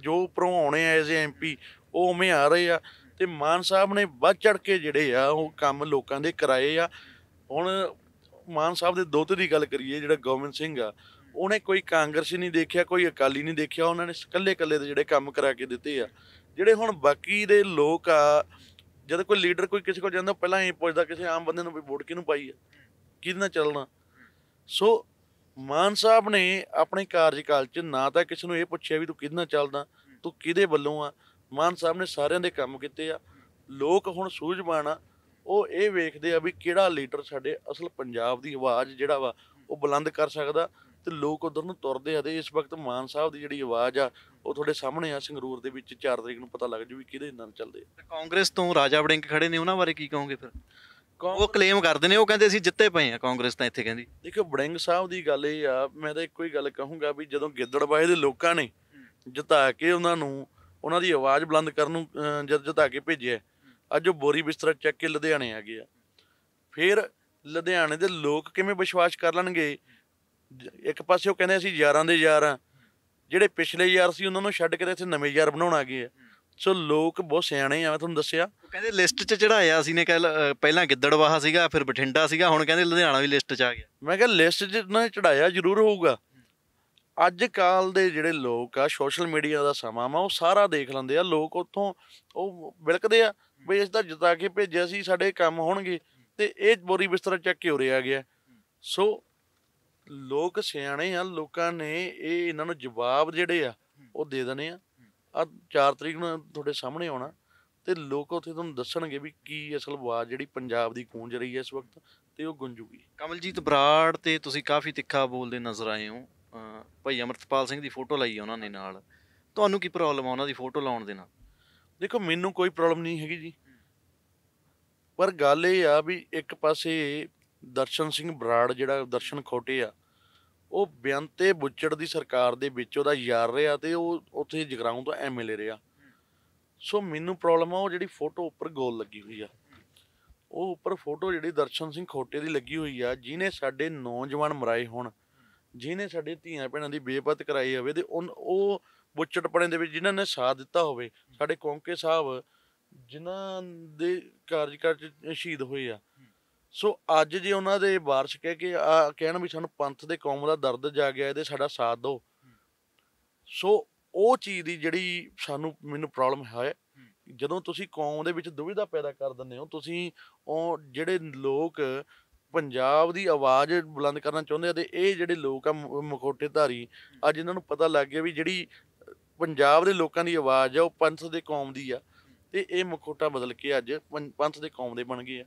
ਜੋ ਉਪਰੋਂ ਆਉਣੇ ਆ ਐਜ਼ ਐਮਪੀ ਉਹ ਉਵੇਂ ਆ ਰਹੇ ਆ ਤੇ ਮਾਨ ਸਾਹਿਬ ਨੇ ਵੱਧ ਚੜ ਕੇ ਜਿਹੜੇ ਆ ਉਹ ਕੰਮ ਲੋਕਾਂ ਦੇ ਕਰਾਏ ਆ ਹੁਣ ਮਾਨ ਸਾਹਿਬ ਦੇ ਦੋਤ ਦੀ ਗੱਲ ਕਰੀਏ ਜਿਹੜਾ ਗਵਰਨਮੈਂਟ ਸਿੰਘ ਆ ਉਹਨੇ ਕੋਈ ਕਾਂਗਰਸ ਨਹੀਂ ਦੇਖਿਆ ਕੋਈ ਅਕਾਲੀ ਨਹੀਂ ਦੇਖਿਆ ਉਹਨਾਂ ਨੇ ਇਕੱਲੇ ਕੱਲੇ ਦੇ ਜਿਹੜੇ ਕੰਮ ਕਰਾ ਕੇ ਦਿੱਤੇ ਆ ਜਿਹੜੇ ਹੁਣ ਬਾਕੀ ਦੇ ਲੋਕ ਆ ਜਦ ਕੋਈ ਲੀਡਰ ਕੋਈ ਕਿਸੇ ਕੋਲ ਜਾਂਦਾ ਪਹਿਲਾਂ ਇਹ ਪੁੱਛਦਾ ਕਿਸੇ ਆਮ ਬੰਦੇ ਨੂੰ ਵੀ ਵੋਟ ਕਿਹਨੂੰ ਪਾਈ ਆ ਕਿਹਦੇ ਨਾਲ ਚੱਲਣਾ ਸੋ ਮਾਨ ਸਾਹਿਬ ਨੇ ਆਪਣੇ ਕਾਰਜਕਾਲ 'ਚ ਨਾ ਤਾਂ ਕਿਸੇ ਨੂੰ ਇਹ ਪੁੱਛਿਆ ਵੀ ਤੂੰ ਕਿਹਦੇ ਨਾਲ ਚੱਲਦਾ ਤੂੰ ਕਿਹਦੇ ਵੱਲੋਂ ਆ ਮਾਨ ਸਾਹਿਬ ਨੇ ਸਾਰਿਆਂ ਦੇ ਕੰਮ ਕੀਤੇ ਆ ਲੋਕ ਹੁਣ ਸੂਝਵਾਨ ਆ ਉਹ ਇਹ ਵੇਖਦੇ ਆ ਵੀ ਕਿਹੜਾ ਲੀਡਰ ਸਾਡੇ ਅਸਲ ਪੰਜਾਬ ਦੀ ਆਵਾਜ਼ ਜਿਹੜਾ ਵਾ ਉਹ ਬੁਲੰਦ ਕਰ ਸਕਦਾ ਤੇ ਲੋਕ ਉਧਰ ਨੂੰ ਤੁਰਦੇ ਆ ਤੇ ਇਸ ਵਕਤ ਮਾਨ ਸਾਹਿਬ ਦੀ ਜਿਹੜੀ ਆਵਾਜ਼ ਆ ਉਹ ਤੁਹਾਡੇ ਸਾਹਮਣੇ ਆ ਸੰਗਰੂਰ ਦੇ ਵਿੱਚ 4 ਤਰੀਕ ਨੂੰ ਪਤਾ ਲੱਗ ਜੂ ਵੀ ਕਿਹਦੇ ਨਾਲ ਚੱਲਦੇ ਆ ਕਾਂਗਰਸ ਤੋਂ ਰਾਜਾ ਵੜਿੰਗ ਖੜੇ ਨੇ ਉਹਨਾਂ ਬਾਰੇ ਕੀ ਕਹੋਗੇ ਫਿਰ ਉਹ ਕਲੇਮ ਕਰਦੇ ਨੇ ਉਹ ਕਹਿੰਦੇ ਅਸੀਂ ਜਿੱਤੇ ਪਏ ਆ ਕਾਂਗਰਸ ਤਾਂ ਇੱਥੇ ਕਹਿੰਦੀ ਦੇਖੋ ਬੜਿੰਗ ਸਾਹਿਬ ਦੀ ਗੱਲ ਇਹ ਆ ਮੈਂ ਤਾਂ ਇੱਕੋ ਹੀ ਗੱਲ ਕਹੂੰਗਾ ਵੀ ਜਦੋਂ ਗਿੱਦੜਬਾਏ ਦੇ ਲੋਕਾਂ ਨੇ ਜਿਤਾ ਕੇ ਉਹਨਾਂ ਨੂੰ ਉਹਨਾਂ ਦੀ ਆਵਾਜ਼ ਬੁਲੰਦ ਕਰਨ ਨੂੰ ਜਦ ਜਿਤਾ ਕੇ ਭੇਜਿਆ ਅੱਜ ਉਹ ਬੋਰੀ ਬਿਸਤਰਾ ਚੱਕ ਕੇ ਲੁਧਿਆਣੇ ਆ ਗਏ ਆ ਫਿਰ ਲੁਧਿਆਣੇ ਦੇ ਲੋਕ ਕਿਵੇਂ ਵਿਸ਼ਵਾਸ ਕਰ ਲੈਣਗੇ ਇੱਕ ਪਾਸੇ ਉਹ ਕਹਿੰਦੇ ਅਸੀਂ ਯਾਰਾਂ ਦੇ ਯਾਰ ਆ ਜਿਹੜੇ ਪਿਛਲੇ ਯਾਰ ਸੀ ਉਹਨਾਂ ਨੂੰ ਛੱਡ ਕੇ ਇੱਥੇ ਨਵੇਂ ਯਾਰ ਬਣਾਉਣ ਆ ਗਏ ਆ ਸੋ ਲੋਕ ਬਹੁਤ ਸਿਆਣੇ ਆ ਮੈਂ ਤੁਹਾਨੂੰ ਦੱਸਿਆ ਕਹਿੰਦੇ ਲਿਸਟ 'ਚ ਚੜਾਇਆ ਸੀ ਨੇ ਕੱਲ ਪਹਿਲਾਂ ਗਿੱਦੜਵਾਹਾ ਸੀਗਾ ਫਿਰ ਬਠਿੰਡਾ ਸੀਗਾ ਹੁਣ ਕਹਿੰਦੇ ਲੁਧਿਆਣਾ ਵੀ ਲਿਸਟ 'ਚ ਆ ਗਿਆ ਮੈਂ ਕਿਹਾ ਲਿਸਟ 'ਚ ਨਾ ਚੜਾਇਆ ਜ਼ਰੂਰ ਹੋਊਗਾ ਅੱਜ ਕੱਲ ਦੇ ਜਿਹੜੇ ਲੋਕ ਆ ਸੋਸ਼ਲ ਮੀਡੀਆ ਦਾ ਸਮਾਂ ਆ ਉਹ ਸਾਰਾ ਦੇਖ ਲੈਂਦੇ ਆ ਲੋਕ ਉੱਥੋਂ ਉਹ ਬਿਲਕਦੇ ਆ ਵੀ ਇਸ ਦਾ ਜਿਤਾ ਕੇ ਭੇਜਿਆ ਸੀ ਸਾਡੇ ਕੰਮ ਹੋਣਗੇ ਤੇ ਇਹ ਬੋਰੀ ਬਿਸਤਰਾ ਚੱਕ ਕੇ ਉਰੇ ਆ ਗਿਆ ਸੋ ਲੋਕ ਸਿਆਣੇ ਆ ਲੋਕਾਂ ਨੇ ਇਹ ਇਹਨਾਂ ਨੂੰ ਜਵਾਬ ਜਿਹੜੇ ਆ ਉਹ ਦੇ ਦਨੇ ਆ ਆ 4 ਤਰੀਕ ਨੂੰ ਤੁਹਾਡੇ ਸਾਹਮਣੇ ਆਉਣਾ ਤੇ ਲੋਕ ਉੱਥੇ ਤੁਹਾਨੂੰ ਦੱਸਣਗੇ ਵੀ ਕੀ ਅਸਲ ਆਵਾਜ਼ ਜਿਹੜੀ ਪੰਜਾਬ ਦੀ ਗੂੰਜ ਰਹੀ ਹੈ ਇਸ ਵਕਤ ਤੇ ਉਹ ਗੁੰਜੂਗੀ ਕਮਲਜੀਤ ਬਰਾੜ ਤੇ ਤੁਸੀਂ ਕਾਫੀ ਤਿੱਖਾ ਬੋਲਦੇ ਨਜ਼ਰ ਆਏ ਹੋ ਭਾਈ ਅਮਰਤਪਾਲ ਸਿੰਘ ਦੀ ਫੋਟੋ ਲਾਈ ਉਹਨਾਂ ਨੇ ਨਾਲ ਤੁਹਾਨੂੰ ਕੀ ਪ੍ਰੋਬਲਮ ਆ ਉਹਨਾਂ ਦੀ ਫੋਟੋ ਲਾਉਣ ਦੇ ਨਾਲ ਦੇਖੋ ਮੈਨੂੰ ਕੋਈ ਪ੍ਰੋਬਲਮ ਨਹੀਂ ਹੈਗੀ ਜੀ ਪਰ ਗੱਲ ਇਹ ਆ ਵੀ ਇੱਕ ਪਾਸੇ ਦਰਸ਼ਨ ਸਿੰਘ ਬਰਾੜ ਜਿਹੜਾ ਦਰਸ਼ਨ ਖੋਟੇ ਆ ਉਹ ਬਿਆੰਤੇ ਬੁੱਚੜ ਦੀ ਸਰਕਾਰ ਦੇ ਵਿੱਚ ਉਹਦਾ ਯਾਰ ਰਿਹਾ ਤੇ ਉਹ ਉੱਥੇ ਜਗਰਾਉਂ ਤੋਂ ਐਮਐਲਏ ਰਿਹਾ ਸੋ ਮੈਨੂੰ ਪ੍ਰੋਬਲਮ ਆ ਉਹ ਜਿਹੜੀ ਫੋਟੋ ਉੱਪਰ ਗੋਲ ਲੱਗੀ ਹੋਈ ਆ ਉਹ ਉੱਪਰ ਫੋਟੋ ਜਿਹੜੀ ਦਰਸ਼ਨ ਸਿੰਘ ਖੋਟੇ ਦੀ ਲੱਗੀ ਹੋਈ ਆ ਜਿਨੇ ਸਾਡੇ ਨੌਜਵਾਨ ਮਰਾਏ ਹੋਣ ਜਿਨੇ ਸਾਡੇ ਧੀਆਂ ਭੈਣਾਂ ਦੀ ਬੇਪਤ ਕਰਾਈ ਹੋਵੇ ਤੇ ਉਹ ਉਹ ਬੁੱਚੜਪਣੇ ਦੇ ਵਿੱਚ ਜਿਨ੍ਹਾਂ ਨੇ ਸਾਥ ਦਿੱਤਾ ਹੋਵੇ ਸਾਡੇ ਕੌਂਕੇ ਸਾਹਿਬ ਜਿਨ੍ਹਾਂ ਦੇ ਕਾਰਜਕਾਰ ਚ ਸ਼ਹੀਦ ਹੋਏ ਆ ਸੋ ਅੱਜ ਜੇ ਉਹਨਾਂ ਦੇ ਵਾਰਸ ਕਹਿ ਕੇ ਆ ਕਹਿਣ ਵੀ ਸਾਨੂੰ ਪੰਥ ਦੇ ਕੌਮ ਦਾ ਦਰਦ ਜਾਗਿਆ ਇਹਦੇ ਸਾਡਾ ਸਾਥ ਦਿਓ ਸੋ ਉਹ ਚੀਜ਼ ਦੀ ਜਿਹੜੀ ਸਾਨੂੰ ਮੈਨੂੰ ਪ੍ਰੋਬਲਮ ਹੈ ਜਦੋਂ ਤੁਸੀਂ ਕੌਮ ਦੇ ਵਿੱਚ ਦੁਵਿਧਾ ਪੈਦਾ ਕਰ ਦਿੰਦੇ ਹੋ ਤੁਸੀਂ ਉਹ ਜਿਹੜੇ ਲੋਕ ਪੰਜਾਬ ਦੀ ਆਵਾਜ਼ ਬੁਲੰਦ ਕਰਨਾ ਚਾਹੁੰਦੇ ਆ ਤੇ ਇਹ ਜਿਹੜੇ ਲੋਕ ਆ ਮਖੋਟੇ ਧਾਰੀ ਅੱਜ ਇਹਨਾਂ ਨੂੰ ਪਤਾ ਲੱਗ ਗਿਆ ਵੀ ਜਿਹੜੀ ਪੰਜਾਬ ਦੇ ਲੋਕਾਂ ਦੀ ਆਵਾਜ਼ ਆ ਉਹ ਪੰਥ ਦੇ ਕੌਮ ਦੀ ਆ ਤੇ ਇਹ ਮਖੋਟਾ ਬਦਲ ਕੇ ਅੱਜ ਪੰਥ ਦੇ ਕੌਮ ਦੇ ਬਣ ਗਏ ਆ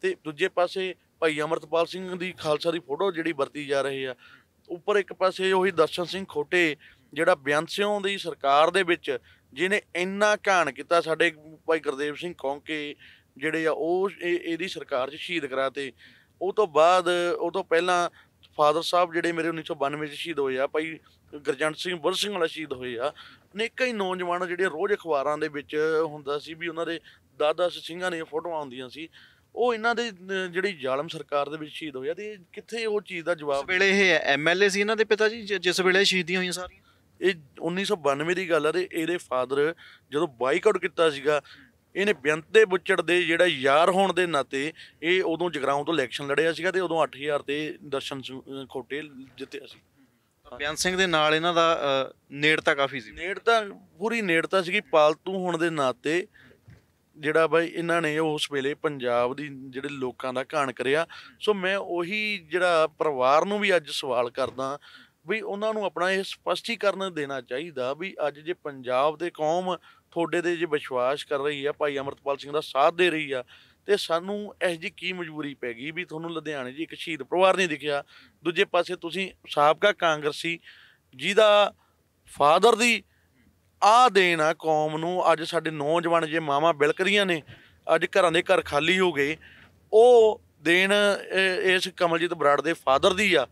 ਤੇ ਦੂਜੇ ਪਾਸੇ ਭਾਈ ਅਮਰਤਪਾਲ ਸਿੰਘ ਦੀ ਖਾਲਸਾ ਦੀ ਫੋਟੋ ਜਿਹੜੀ ਵਰਤੀ ਜਾ ਰਹੀ ਆ ਉੱਪਰ ਇੱਕ ਪਾਸੇ ਉਹੀ ਦਰਸ਼ਨ ਸਿੰਘ ਖੋਟੇ ਜਿਹੜਾ ਬਿਆਨਸਿਓਂ ਦੀ ਸਰਕਾਰ ਦੇ ਵਿੱਚ ਜਿਹਨੇ ਇੰਨਾ ਕਾਣ ਕੀਤਾ ਸਾਡੇ ਭਾਈ ਗੁਰਦੇਵ ਸਿੰਘ ਕੌਂਕੇ ਜਿਹੜੇ ਆ ਉਹ ਇਹਦੀ ਸਰਕਾਰ 'ਚ ਸ਼ਹੀਦ ਕਰਾਤੇ ਉਹ ਤੋਂ ਬਾਅਦ ਉਹ ਤੋਂ ਪਹਿਲਾਂ ਫਾਦਰ ਸਾਹਿਬ ਜਿਹੜੇ ਮੇਰੇ 1992 ਚ ਸ਼ਹੀਦ ਹੋਏ ਆ ਭਾਈ ਗਰਜੰਟ ਸਿੰਘ ਬੁਰ ਸਿੰਘ ਵਾਲਾ ਸ਼ਹੀਦ ਹੋਏ ਆ ਅਨੇਕਾਂ ਹੀ ਨੌਜਵਾਨ ਜਿਹੜੇ ਰੋਜ਼ ਅਖਬਾਰਾਂ ਦੇ ਵਿੱਚ ਹੁੰਦਾ ਸੀ ਵੀ ਉਹਨਾਂ ਦੇ 10-10 ਸਿੰਘਾਂ ਦੀਆਂ ਫੋਟੋਆਂ ਆਉਂਦੀਆਂ ਸੀ ਉਹ ਇਹਨਾਂ ਦੇ ਜਿਹੜੀ ਜ਼ਾਲਮ ਸਰਕਾਰ ਦੇ ਵਿੱਚ ਸ਼ਹੀਦ ਹੋਇਆ ਤੇ ਕਿੱਥੇ ਉਹ ਚੀਜ਼ ਦਾ ਜਵਾਬ ਵੇਲੇ ਇਹ ਐਮਐਲਏ ਸੀ ਇਹਨਾਂ ਦੇ ਪਿਤਾ ਜੀ ਜਿਸ ਵੇਲੇ ਸ਼ਹੀਦੀਆਂ ਹੋਈਆਂ ਸਾਰੀਆਂ ਇਹ 1992 ਦੀ ਗੱਲ ਹੈ ਤੇ ਇਹਦੇ ਫਾਦਰ ਜਦੋਂ ਬਾਈਕਾਟ ਕੀਤਾ ਸੀਗਾ ਇਹਨੇ ਦੇ ਬੁੱਚੜ ਦੇ ਜਿਹੜਾ ਯਾਰ ਹੋਣ ਦੇ ਨਾਤੇ ਇਹ ਉਦੋਂ ਜਗਰਾਉਂ ਤੋਂ ਇਲੈਕਸ਼ਨ ਲੜਿਆ ਸੀਗਾ ਤੇ ਉਦੋਂ 8000 ਤੇ ਦਰਸ਼ਨ ਖੋਟੇ ਜਿੱਤਿਆ ਸੀ ਬਿਆਨ ਸਿੰਘ ਦੇ ਨਾਲ ਇਹਨਾਂ ਦਾ ਨੇੜਤਾ ਕਾਫੀ ਸੀ ਨੇੜਤਾ ਪੂਰੀ ਨੇੜਤਾ ਸੀਗੀ ਪਾਲਤੂ ਹੋਣ ਦੇ ਨਾਤੇ ਜਿਹੜਾ ਬਾਈ ਇਹਨਾਂ ਨੇ ਉਸ ਵੇਲੇ ਪੰਜਾਬ ਦੀ ਜਿਹੜੇ ਲੋਕਾਂ ਦਾ ਘਾਣ ਕਰਿਆ ਸੋ ਮੈਂ ਉਹੀ ਜਿਹੜਾ ਪਰਿਵਾਰ ਨੂੰ ਵੀ ਅੱਜ ਸਵਾਲ ਕਰਦਾ ਵੀ ਉਹਨਾਂ ਨੂੰ ਆਪਣਾ ਇਹ ਸਪਸ਼ਟੀਕਰਨ ਦੇਣਾ ਚਾਹੀਦਾ ਵੀ ਅੱਜ ਜੇ ਪੰਜਾਬ ਦੇ ਕੌਮ ਤੁਹਾਡੇ ਦੇ ਜੇ ਵਿਸ਼ਵਾਸ ਕਰ ਰਹੀ ਆ ਭਾਈ ਅਮਰਤਪਾਲ ਸਿੰਘ ਦਾ ਸਾਥ ਦੇ ਰਹੀ ਆ ਤੇ ਸਾਨੂੰ ਇਹ ਜੀ ਕੀ ਮਜਬੂਰੀ ਪੈ ਗਈ ਵੀ ਤੁਹਾਨੂੰ ਲੁਧਿਆਣੇ ਜੀ ਇੱਕ ਸ਼ਹੀਦ ਪਰਿਵਾਰ ਨਹੀਂ ਦਿਖਿਆ ਦੂਜੇ ਪਾਸੇ ਤੁਸੀਂ ਸਾਬਕਾ ਕਾਂਗਰਸੀ ਜਿਹਦਾ ਫਾਦਰ ਦੀ ਆ ਦੇਣਾ ਕੌਮ ਨੂੰ ਅੱਜ ਸਾਡੇ ਨੌਜਵਾਨ ਜੇ ਮਾਵਾ ਬਿਲਕਰੀਆਂ ਨੇ ਅੱਜ ਘਰਾਂ ਦੇ ਘਰ ਖਾਲੀ ਹੋ ਗਏ ਉਹ ਦੇਣ ਇਸ ਕਮਲਜੀਤ ਬਰਾੜ ਦੇ ਫਾਦਰ ਦੀ ਆ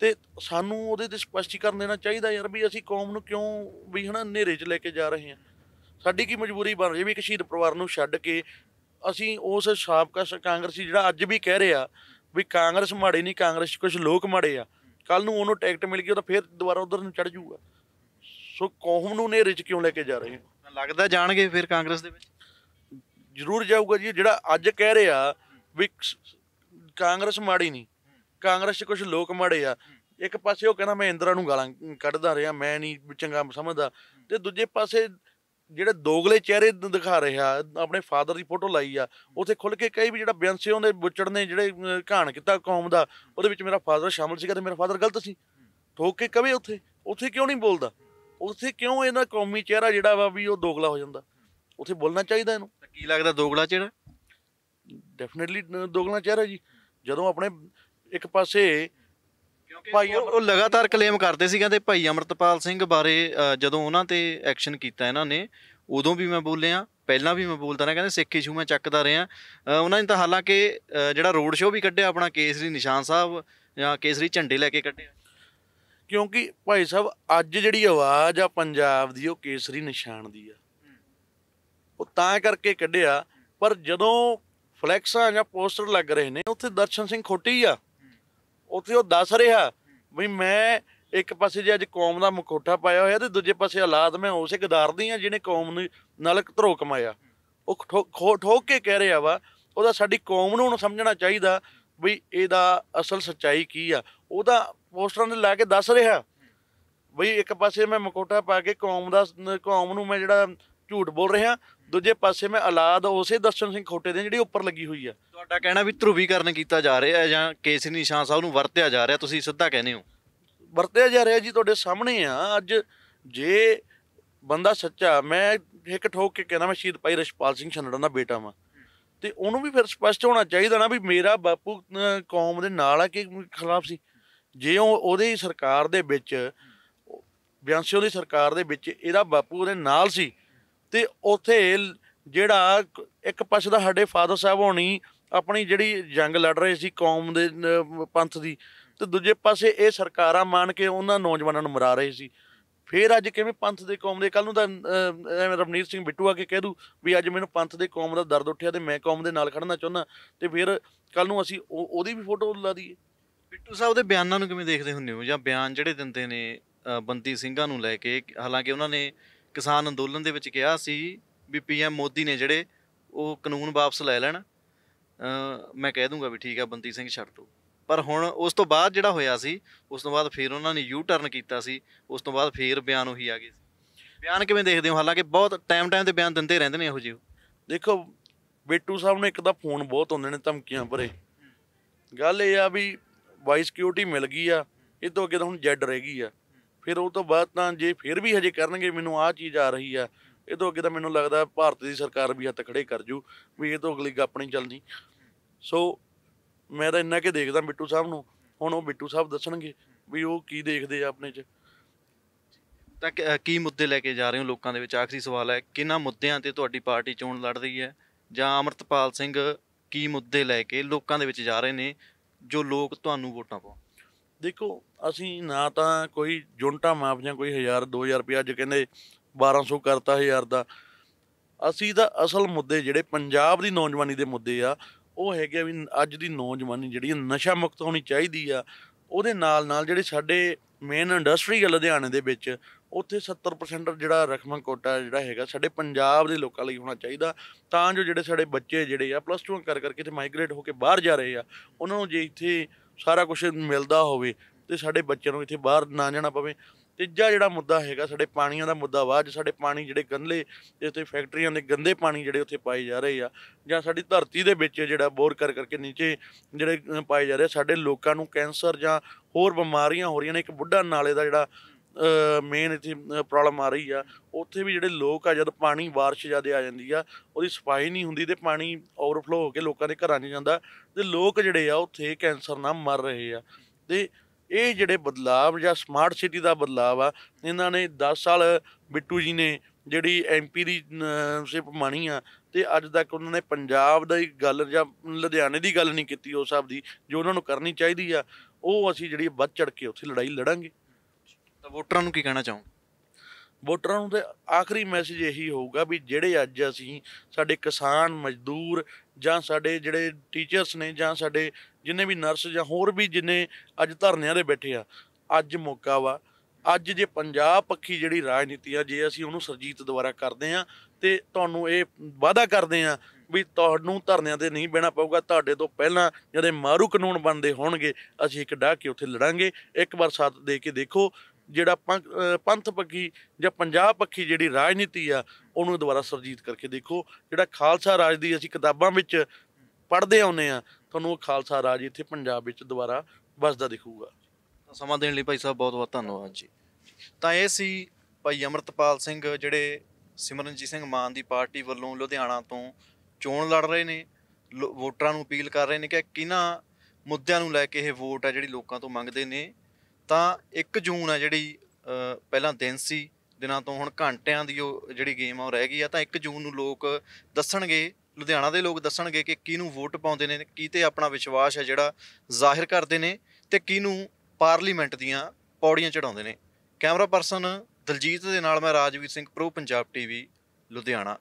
ਤੇ ਸਾਨੂੰ ਉਹਦੇ ਤੇ ਸਪਸ਼ਟੀਕਰਨ ਦੇਣਾ ਚਾਹੀਦਾ ਯਾਰ ਵੀ ਅਸੀਂ ਕੌਮ ਨੂੰ ਕਿਉਂ ਵੀ ਹਨਾ ਹਨੇਰੇ 'ਚ ਲੈ ਕੇ ਜਾ ਰਹੇ ਹਾਂ ਸਾਡੀ ਕੀ ਮਜਬੂਰੀ ਬਣ ਰਹੀ ਵੀ ਇੱਕ ਸ਼ਹੀਦ ਪਰਿਵਾਰ ਨੂੰ ਛੱਡ ਕੇ ਅਸੀਂ ਉਸ ਸਾਬਕਾ ਕਾਂਗਰਸੀ ਜਿਹੜਾ ਅੱਜ ਵੀ ਕਹਿ ਰਿਹਾ ਵੀ ਕਾਂਗਰਸ ਮਾੜੀ ਨਹੀਂ ਕਾਂਗਰਸ 'ਚ ਕੁਝ ਲੋਕ ਮਾੜੇ ਆ ਕੱਲ ਨੂੰ ਉਹਨੂੰ ਟਿਕਟ ਮਿਲ ਗਈ ਉਹ ਤਾਂ ਫੇਰ ਦੁਬਾਰਾ ਉਧਰ ਨੂੰ ਚੜ ਜਾਊਗਾ ਸੋ ਕੌਮ ਨੂੰ ਨੇਰੇ 'ਚ ਕਿਉਂ ਲੈ ਕੇ ਜਾ ਰਹੇ ਹੋ ਲੱਗਦਾ ਜਾਣਗੇ ਫਿਰ ਕਾਂਗਰਸ ਦੇ ਵਿੱਚ ਜ਼ਰੂਰ ਜਾਊਗਾ ਜੀ ਜਿਹੜਾ ਅੱਜ ਕਹਿ ਰਿਹਾ ਵੀ ਕਾਂਗਰਸ ਮਾੜੀ ਨਹੀਂ ਕਾਂਗਰਸ 'ਚ ਕੁਝ ਲੋਕ ਮਾੜੇ ਆ ਇੱਕ ਪਾਸੇ ਉਹ ਕਹਿੰਦਾ ਮੈਂ ਇੰਦਰਾ ਨੂੰ ਗਾਲਾਂ ਕੱਢਦਾ ਰਿਹਾ ਮੈਂ ਨਹੀਂ ਚੰਗਾ ਸਮਝਦਾ ਤੇ ਦੂਜੇ ਪਾਸੇ ਜਿਹੜੇ ਦੋਗਲੇ ਚਿਹਰੇ ਦਿਖਾ ਰਿਹਾ ਆਪਣੇ ਫਾਦਰ ਦੀ ਫੋਟੋ ਲਾਈ ਆ ਉਥੇ ਖੁੱਲ ਕੇ ਕਹੀ ਵੀ ਜਿਹੜਾ ਬਿਆਨਸਿਓਂ ਦੇ ਬੁੱਚੜ ਨੇ ਜਿਹੜੇ ਘਾਣ ਕੀਤਾ ਕੌਮ ਦਾ ਉਹਦੇ ਵਿੱਚ ਮੇਰਾ ਫਾਦਰ ਸ਼ਾਮਲ ਸੀਗਾ ਤੇ ਮੇਰਾ ਫਾਦਰ ਗਲਤ ਸੀ ਠੋਕ ਕੇ ਕਵੇ ਉਥੇ ਉਥੇ ਕਿਉਂ ਨਹੀਂ ਬੋਲਦਾ ਉੱਥੇ ਕਿਉਂ ਇਹਦਾ ਕੌਮੀ ਚਿਹਰਾ ਜਿਹੜਾ ਵਾ ਵੀ ਉਹ ਦੋਗਲਾ ਹੋ ਜਾਂਦਾ ਉੱਥੇ ਬੋਲਣਾ ਚਾਹੀਦਾ ਇਹਨੂੰ ਕੀ ਲੱਗਦਾ ਦੋਗਲਾ ਚਿਹਰਾ ਡੈਫੀਨਿਟਲੀ ਦੋਗਲਾ ਚਿਹਰਾ ਜੀ ਜਦੋਂ ਆਪਣੇ ਇੱਕ ਪਾਸੇ ਭਾਈ ਉਹ ਲਗਾਤਾਰ ਕਲੇਮ ਕਰਦੇ ਸੀ ਕਹਿੰਦੇ ਭਾਈ ਅਮਰਤਪਾਲ ਸਿੰਘ ਬਾਰੇ ਜਦੋਂ ਉਹਨਾਂ ਤੇ ਐਕਸ਼ਨ ਕੀਤਾ ਇਹਨਾਂ ਨੇ ਉਦੋਂ ਵੀ ਮੈਂ ਬੋਲਿਆ ਪਹਿਲਾਂ ਵੀ ਮੈਂ ਬੋਲਦਾ ਰਿਹਾ ਕਹਿੰਦੇ ਸਿੱਖ ਇਸ਼ੂ ਮੈਂ ਚੱਕਦਾ ਰਿਹਾ ਉਹਨਾਂ ਨੇ ਤਾਂ ਹਾਲਾਂਕਿ ਜਿਹੜਾ ਰੋਡ ਸ਼ੋਅ ਵੀ ਕੱਢਿਆ ਆਪਣਾ ਕੇਸਰੀ ਨਿਸ਼ਾਨ ਸਾਹਿਬ ਜਾਂ ਕੇਸਰੀ ਝੰਡੇ ਲੈ ਕੇ ਕੱਢਿਆ ਕਿਉਂਕਿ ਭਾਈ ਸਾਹਿਬ ਅੱਜ ਜਿਹੜੀ ਆਵਾਜ਼ ਆ ਪੰਜਾਬ ਦੀ ਉਹ ਕੇਸਰੀ ਨਿਸ਼ਾਨ ਦੀ ਆ ਉਹ ਤਾਂ ਕਰਕੇ ਕੱਢਿਆ ਪਰ ਜਦੋਂ ਫਲੈਕਸਾਂ ਜਾਂ ਪੋਸਟਰ ਲੱਗ ਰਹੇ ਨੇ ਉੱਥੇ ਦਰਸ਼ਨ ਸਿੰਘ ਖੋਟੀ ਆ ਉੱਥੇ ਉਹ ਦੱਸ ਰਿਹਾ ਵੀ ਮੈਂ ਇੱਕ ਪਾਸੇ ਜੇ ਅੱਜ ਕੌਮ ਦਾ ਮਕੋਟਾ ਪਾਇਆ ਹੋਇਆ ਤੇ ਦੂਜੇ ਪਾਸੇ ਹਾਲਾਤ ਮੈਂ ਉਸੇ ਗਦਾਰ ਦੀ ਆ ਜਿਹਨੇ ਕੌਮ ਨੂੰ ਨਲਕ ਧਰੋ ਕਮਾਇਆ ਉਹ ਠੋਕ ਕੇ ਕਹਿ ਰਿਹਾ ਵਾ ਉਹਦਾ ਸਾਡੀ ਕੌਮ ਨੂੰ ਹੁਣ ਸਮਝਣਾ ਚਾਹੀਦਾ ਵੀ ਇਹਦਾ ਅਸਲ ਸੱਚਾਈ ਕੀ ਆ ਉਹਦਾ ਪੋਸਟਰਾਂ ਤੇ ਲਾ ਕੇ ਦੱਸ ਰਿਹਾ ਬਈ ਇੱਕ ਪਾਸੇ ਮੈਂ ਮਕੋਟਾ ਪਾ ਕੇ ਕੌਮ ਦਾ ਕੌਮ ਨੂੰ ਮੈਂ ਜਿਹੜਾ ਝੂਠ ਬੋਲ ਰਿਹਾ ਦੂਜੇ ਪਾਸੇ ਮੈਂ ਔਲਾਦ ਉਸੇ ਦਰਸ਼ਨ ਸਿੰਘ ਖੋਟੇ ਦੇ ਜਿਹੜੀ ਉੱਪਰ ਲੱਗੀ ਹੋਈ ਆ ਤੁਹਾਡਾ ਕਹਿਣਾ ਵੀ ਧਰੂਵੀਕਰਨ ਕੀਤਾ ਜਾ ਰਿਹਾ ਜਾਂ ਜਾਂ ਨਹੀਂ ਨਿਸ਼ਾਨ ਸਾਹਿਬ ਨੂੰ ਵਰਤਿਆ ਜਾ ਰਿਹਾ ਤੁਸੀਂ ਸਿੱਧਾ ਕਹਿੰਦੇ ਹੋ ਵਰਤਿਆ ਜਾ ਰਿਹਾ ਜੀ ਤੁਹਾਡੇ ਸਾਹਮਣੇ ਆ ਅੱਜ ਜੇ ਬੰਦਾ ਸੱਚਾ ਮੈਂ ਇੱਕ ਠੋਕ ਕੇ ਕਹਿੰਦਾ ਮੈਂ ਸ਼ਹੀਦ ਭਾਈ ਰਸ਼ਪਾਲ ਸਿੰਘ ਛੰਡੜਾ ਦਾ ਬੇਟਾ ਵਾਂ ਤੇ ਉਹਨੂੰ ਵੀ ਫਿਰ ਸਪਸ਼ਟ ਹੋਣਾ ਚਾਹੀਦਾ ਨਾ ਵੀ ਮੇਰਾ ਬਾਪੂ ਕੌਮ ਦੇ ਨਾਲ ਆ ਕਿ ਖਿਲਾਫ ਸੀ ਜੇ ਉਹ ਉਹਦੇ ਸਰਕਾਰ ਦੇ ਵਿੱਚ ਬਿਆਂਸੀਓ ਦੀ ਸਰਕਾਰ ਦੇ ਵਿੱਚ ਇਹਦਾ ਬਾਪੂ ਉਹਦੇ ਨਾਲ ਸੀ ਤੇ ਉਥੇ ਜਿਹੜਾ ਇੱਕ ਪਾਸੇ ਦਾ ਸਾਡੇ ਫਾਦਰ ਸਾਹਿਬ ਹੋਣੀ ਆਪਣੀ ਜਿਹੜੀ ਜੰਗ ਲੜ ਰਹੇ ਸੀ ਕੌਮ ਦੇ ਪੰਥ ਦੀ ਤੇ ਦੂਜੇ ਪਾਸੇ ਇਹ ਸਰਕਾਰਾਂ ਮਾਨ ਕੇ ਉਹਨਾਂ ਨੌਜਵਾਨਾਂ ਨੂੰ ਮਰਾ ਰਹੇ ਸੀ ਫੇਰ ਅੱਜ ਕਿਵੇਂ ਪੰਥ ਦੇ ਕੌਮ ਦੇ ਕੱਲ ਨੂੰ ਤਾਂ ਐਵੇਂ ਰਵਨੀਤ ਸਿੰਘ ਬਿੱਟੂ ਆ ਕੇ ਕਹਿ ਦੂ ਵੀ ਅੱਜ ਮੈਨੂੰ ਪੰਥ ਦੇ ਕੌਮ ਦਾ ਦਰਦ ਉੱਠਿਆ ਤੇ ਮੈਂ ਕੌਮ ਦੇ ਨਾਲ ਖੜਨਾ ਚਾਹੁੰਦਾ ਤੇ ਫੇਰ ਕੱਲ ਨੂੰ ਅਸੀਂ ਉਹਦੀ ਵੀ ਫੋਟੋ ਲਾ ਦਈਏ ਬਿੱਟੂ ਸਾਹਿਬ ਦੇ ਬਿਆਨਾਂ ਨੂੰ ਕਿਵੇਂ ਦੇਖਦੇ ਹੁੰਦੇ ਹੋ ਜਾਂ ਬਿਆਨ ਜਿਹੜੇ ਦਿੰਦੇ ਨੇ ਬੰਦੀ ਸਿੰਘਾਂ ਨੂੰ ਲੈ ਕੇ ਹਾਲਾਂਕਿ ਉਹਨਾਂ ਨੇ ਕਿਸਾਨ ਅੰਦੋਲਨ ਦੇ ਵਿੱਚ ਕਿਹਾ ਸੀ ਵੀ ਪੀਐਮ ਮੋਦੀ ਨੇ ਜਿਹੜੇ ਉਹ ਕਾਨੂੰਨ ਵਾਪਸ ਲੈ ਲੈਣ ਮੈਂ ਕਹਿ ਦੂੰਗਾ ਵੀ ਠੀਕ ਆ ਬੰਦੀ ਸਿੰਘ ਛੱਡ ਦੋ ਪਰ ਹੁਣ ਉਸ ਤੋਂ ਬਾਅਦ ਜਿਹੜਾ ਹੋਇਆ ਸੀ ਉਸ ਤੋਂ ਬਾਅਦ ਫਿਰ ਉਹਨਾਂ ਨੇ ਯੂ ਟਰਨ ਕੀਤਾ ਸੀ ਉਸ ਤੋਂ ਬਾਅਦ ਫਿਰ ਬਿਆਨ ਉਹੀ ਆ ਗਏ ਸੀ ਬਿਆਨ ਕਿਵੇਂ ਦੇਖਦੇ ਹੋ ਹਾਲਾਂਕਿ ਬਹੁਤ ਟਾਈਮ ਟਾਈਮ ਤੇ ਬਿਆਨ ਦਿੰਦੇ ਰਹਿੰਦੇ ਨੇ ਇਹੋ ਜਿਹੇ ਦੇਖੋ ਬਿੱਟੂ ਸਾਹਿਬ ਨੇ ਇੱਕ ਤਾਂ ਫੋਨ ਬਹੁਤ ਆਉਂਦੇ ਨੇ ਧਮਕੀਆਂ ਭਰੇ ਗੱਲ ਇਹ ਆ ਵੀ ਵਾਈਸ ਸਿਕਿਉਰਿਟੀ ਮਿਲ ਗਈ ਆ ਇਹ ਤੋਂ ਅੱਗੇ ਤਾਂ ਹੁਣ ਜੈਡ ਰਹਿ ਗਈ ਆ ਫਿਰ ਉਹ ਤੋਂ ਬਾਅਦ ਤਾਂ ਜੇ ਫਿਰ ਵੀ ਹਜੇ ਕਰਨਗੇ ਮੈਨੂੰ ਆਹ ਚੀਜ਼ ਆ ਰਹੀ ਆ ਇਹ ਤੋਂ ਅੱਗੇ ਤਾਂ ਮੈਨੂੰ ਲੱਗਦਾ ਭਾਰਤ ਦੀ ਸਰਕਾਰ ਵੀ ਹੱਥ ਖੜੇ ਕਰ ਜੂ ਵੀ ਇਹ ਤੋਂ ਅਗਲੀ ਗੱਪ ਨਹੀਂ ਚੱਲਣੀ ਸੋ ਮੈਂ ਤਾਂ ਇੰਨਾ ਕਿ ਦੇਖਦਾ ਬਿੱਟੂ ਸਾਹਿਬ ਨੂੰ ਹੁਣ ਉਹ ਬਿੱਟੂ ਸਾਹਿਬ ਦੱਸਣਗੇ ਵੀ ਉਹ ਕੀ ਦੇਖਦੇ ਆ ਆਪਣੇ 'ਚ ਤਾਂ ਕੀ ਮੁੱਦੇ ਲੈ ਕੇ ਜਾ ਰਹੇ ਹੋ ਲੋਕਾਂ ਦੇ ਵਿੱਚ ਆਖਰੀ ਸਵਾਲ ਹੈ ਕਿੰਨਾ ਮੁੱਦਿਆਂ ਤੇ ਤੁਹਾਡੀ ਪਾਰਟੀ ਚੋਣ ਲੜ ਰਹੀ ਹੈ ਜਾਂ ਅਮਰਤਪਾਲ ਸਿੰਘ ਕੀ ਮੁੱਦੇ ਲੈ ਕੇ ਲੋਕਾਂ ਦੇ ਵਿੱਚ ਜਾ ਰਹੇ ਨੇ ਜੋ ਲੋਕ ਤੁਹਾਨੂੰ ਵੋਟਾਂ ਪਾਉਣ ਦੇਖੋ ਅਸੀਂ ਨਾ ਤਾਂ ਕੋਈ ਜੁਨਟਾ ਮਾਫ ਜਾਂ ਕੋਈ 1000 2000 ਰੁਪਏ ਅੱਜ ਕਹਿੰਦੇ 1200 ਕਰਤਾ 1000 ਦਾ ਅਸੀਂ ਦਾ ਅਸਲ ਮੁੱਦੇ ਜਿਹੜੇ ਪੰਜਾਬ ਦੀ ਨੌਜਵਾਨੀ ਦੇ ਮੁੱਦੇ ਆ ਉਹ ਹੈਗੇ ਵੀ ਅੱਜ ਦੀ ਨੌਜਵਾਨੀ ਜਿਹੜੀ ਨਸ਼ਾ ਮੁਕਤ ਹੋਣੀ ਚਾਹੀਦੀ ਆ ਉਹਦੇ ਨਾਲ ਨਾਲ ਜਿਹੜੇ ਸਾਡੇ ਮੇਨ ਇੰਡਸਟਰੀ ਲੁਧਿਆਣੇ ਦੇ ਵਿੱਚ ਉੱਥੇ 70% ਜਿਹੜਾ ਰਕਮਾ ਕੋਟਾ ਜਿਹੜਾ ਹੈਗਾ ਸਾਡੇ ਪੰਜਾਬ ਦੇ ਲੋਕਾਂ ਲਈ ਹੋਣਾ ਚਾਹੀਦਾ ਤਾਂ ਜੋ ਜਿਹੜੇ ਸਾਡੇ ਬੱਚੇ ਜਿਹੜੇ ਆ ਪਲੱਸ 2 ਕਰ ਕਰਕੇ ਤੇ ਮਾਈਗ੍ਰੇਟ ਹੋ ਕੇ ਬਾਹਰ ਜਾ ਰਹੇ ਆ ਉਹਨਾਂ ਨੂੰ ਜੇ ਇੱਥੇ ਸਾਰਾ ਕੁਝ ਮਿਲਦਾ ਹੋਵੇ ਤੇ ਸਾਡੇ ਬੱਚਿਆਂ ਨੂੰ ਇੱਥੇ ਬਾਹਰ ਨਾ ਜਾਣਾ ਪਵੇ ਤੀਜਾ ਜਿਹੜਾ ਮੁੱਦਾ ਹੈਗਾ ਸਾਡੇ ਪਾਣੀਆਂ ਦਾ ਮੁੱਦਾ ਬਾਅਦ ਸਾਡੇ ਪਾਣੀ ਜਿਹੜੇ ਗੰਲੇ ਤੇ ਫੈਕਟਰੀਆਂ ਦੇ ਗੰਦੇ ਪਾਣੀ ਜਿਹੜੇ ਉੱਥੇ ਪਾਏ ਜਾ ਰਹੇ ਆ ਜਾਂ ਸਾਡੀ ਧਰਤੀ ਦੇ ਵਿੱਚ ਜਿਹੜਾ ਬੋਰ ਕਰ ਕਰਕੇ ਨੀਚੇ ਜਿਹੜੇ ਪਾਏ ਜਾ ਰਹੇ ਸਾਡੇ ਲੋਕਾਂ ਨੂੰ ਕੈਂਸਰ ਜਾਂ ਹੋਰ ਬਿਮਾਰੀਆਂ ਹੋ ਰਹੀਆਂ ਨੇ ਇੱਕ ਬੁੱਢਾ ਨਾਲੇ ਦਾ ਜਿਹੜਾ ਮੇਨ ਇੱਥੇ ਪ੍ਰੋਬਲਮ ਆ ਰਹੀ ਆ ਉੱਥੇ ਵੀ ਜਿਹੜੇ ਲੋਕ ਆ ਜਦ ਪਾਣੀ بارش ਜਿਆਦੇ ਆ ਜਾਂਦੀ ਆ ਉਹਦੀ ਸਫਾਈ ਨਹੀਂ ਹੁੰਦੀ ਤੇ ਪਾਣੀ ਓਵਰਫਲੋ ਹੋ ਕੇ ਲੋਕਾਂ ਦੇ ਘਰਾਂ 'ਚ ਜਾਂਦਾ ਤੇ ਲੋਕ ਜਿਹੜੇ ਆ ਉੱਥੇ ਕੈਂਸਰ ਨਾਲ ਮਰ ਰਹੇ ਆ ਤੇ ਇਹ ਜਿਹੜੇ ਬਦਲਾਅ ਜਾਂ ਸਮਾਰਟ ਸਿਟੀ ਦਾ ਬਦਲਾਅ ਆ ਇਹਨਾਂ ਨੇ 10 ਸਾਲ ਬਿੱਟੂ ਜੀ ਨੇ ਜਿਹੜੀ ਐਮਪੀ ਦੀ ਸਿਪ ਮਾਣੀ ਆ ਤੇ ਅੱਜ ਤੱਕ ਉਹਨਾਂ ਨੇ ਪੰਜਾਬ ਦਾ ਹੀ ਗੱਲ ਜਾਂ ਲੁਧਿਆਣੇ ਦੀ ਗੱਲ ਨਹੀਂ ਕੀਤੀ ਉਹ ਸਾਹਿਬ ਦੀ ਜੋ ਉਹਨਾਂ ਨੂੰ ਕਰਨੀ ਚਾਹੀਦੀ ਆ ਉਹ ਅਸੀਂ ਜਿਹੜੀ ਵੱਧ ਚੜ ਕੇ ਉੱਥੇ ਲੜਾਈ ਲੜਾਂਗੇ ਤਾਂ ਵੋਟਰਾਂ ਨੂੰ ਕੀ ਕਹਿਣਾ ਚਾਹੋ ਵੋਟਰਾਂ ਨੂੰ ਤੇ ਆਖਰੀ ਮੈਸੇਜ ਇਹੀ ਹੋਊਗਾ ਵੀ ਜਿਹੜੇ ਅੱਜ ਅਸੀਂ ਸਾਡੇ ਕਿਸਾਨ ਮਜ਼ਦੂਰ ਜਾਂ ਸਾਡੇ ਜਿਹੜੇ ਟੀਚਰਸ ਨੇ ਜਾਂ ਸਾਡੇ ਜਿੰਨੇ ਵੀ ਨਰਸ ਜਾਂ ਹੋਰ ਵੀ ਜਿੰਨੇ ਅੱਜ ਧਰਨਿਆਂ ਦੇ ਬੈਠੇ ਆ ਅੱਜ ਮੌਕਾ ਵਾ ਅੱਜ ਜੇ ਪੰਜਾਬ ਪੱਖੀ ਜਿਹੜੀ ਰਾਜਨੀਤੀ ਆ ਜੇ ਅਸੀਂ ਉਹਨੂੰ ਸਰਜੀਤ ਦੁਆਰਾ ਕਰਦੇ ਆ ਤੇ ਤੁਹਾਨੂੰ ਇਹ ਵਾਅਦਾ ਕਰਦੇ ਆ ਵੀ ਤੁਹਾਨੂੰ ਧਰਨਿਆਂ ਤੇ ਨਹੀਂ ਬਹਿਣਾ ਪਊਗਾ ਤੁਹਾਡੇ ਤੋਂ ਪਹਿਲਾਂ ਜਿਹੜੇ ਮਾਰੂ ਕਾਨੂੰਨ ਬਣਦੇ ਹੋਣਗੇ ਅਸੀਂ ਇੱਕ ਡਾਕੇ ਕੇ ਉੱਥੇ ਲੜਾਂਗੇ ਇੱਕ ਵਾਰ ਸਾਥ ਦੇ ਕੇ ਦੇਖੋ ਜਿਹੜਾ ਪੰਥ ਪੱਖੀ ਜਾਂ ਪੰਜਾਬ ਪੱਖੀ ਜਿਹੜੀ ਰਾਜਨੀਤੀ ਆ ਉਹਨੂੰ ਦੁਬਾਰਾ ਸਰਜੀਤ ਕਰਕੇ ਦੇਖੋ ਜਿਹੜਾ ਖਾਲਸਾ ਰਾਜ ਦੀ ਅਸੀਂ ਕਿਤਾਬਾਂ ਵਿੱਚ ਪੜ੍ਹਦੇ ਆਉਨੇ ਆ ਤੁਹਾਨੂੰ ਉਹ ਖਾਲਸਾ ਰਾਜ ਇੱਥੇ ਪੰਜਾਬ ਵਿੱਚ ਦੁਬਾਰਾ ਵਸਦਾ ਦਿਖੂਗਾ ਸਮਾਂ ਦੇਣ ਲਈ ਭਾਈ ਸਾਹਿਬ ਬਹੁਤ-ਬਹੁਤ ਧੰਨਵਾਦ ਜੀ ਤਾਂ ਇਹ ਸੀ ਭਾਈ ਅਮਰਤਪਾਲ ਸਿੰਘ ਜਿਹੜੇ ਸਿਮਰਨਜੀਤ ਸਿੰਘ ਮਾਨ ਦੀ ਪਾਰਟੀ ਵੱਲੋਂ ਲੁਧਿਆਣਾ ਤੋਂ ਚੋਣ ਲੜ ਰਹੇ ਨੇ ਵੋਟਰਾਂ ਨੂੰ ਅਪੀਲ ਕਰ ਰਹੇ ਨੇ ਕਿ ਕਿਨਾਂ ਮੁੱਦਿਆਂ ਨੂੰ ਲੈ ਕੇ ਇਹ ਵੋਟ ਆ ਜਿਹੜੀ ਲੋਕਾਂ ਤੋਂ ਮੰਗਦੇ ਨੇ ਤਾਂ 1 ਜੂਨ ਆ ਜਿਹੜੀ ਪਹਿਲਾਂ ਦਿਨ ਸੀ ਦਿਨਾਂ ਤੋਂ ਹੁਣ ਘੰਟਿਆਂ ਦੀ ਉਹ ਜਿਹੜੀ ਗੇਮ ਆ ਉਹ ਰਹਿ ਗਈ ਆ ਤਾਂ 1 ਜੂਨ ਨੂੰ ਲੋਕ ਦੱਸਣਗੇ ਲੁਧਿਆਣਾ ਦੇ ਲੋਕ ਦੱਸਣਗੇ ਕਿ ਕਿਹਨੂੰ ਵੋਟ ਪਾਉਂਦੇ ਨੇ ਕੀ ਤੇ ਆਪਣਾ ਵਿਸ਼ਵਾਸ ਹੈ ਜਿਹੜਾ ਜ਼ਾਹਿਰ ਕਰਦੇ ਨੇ ਤੇ ਕਿਹਨੂੰ ਪਾਰਲੀਮੈਂਟ ਦੀਆਂ ਪੌੜੀਆਂ ਚੜਾਉਂਦੇ ਨੇ ਕੈਮਰਾ ਪਰਸਨ ਦਲਜੀਤ ਦੇ ਨਾਲ ਮੈਂ ਰਾਜਵੀਰ ਸਿੰਘ ਪ੍ਰੋ ਪੰਜਾਬ ਟੀਵੀ ਲੁਧਿਆਣਾ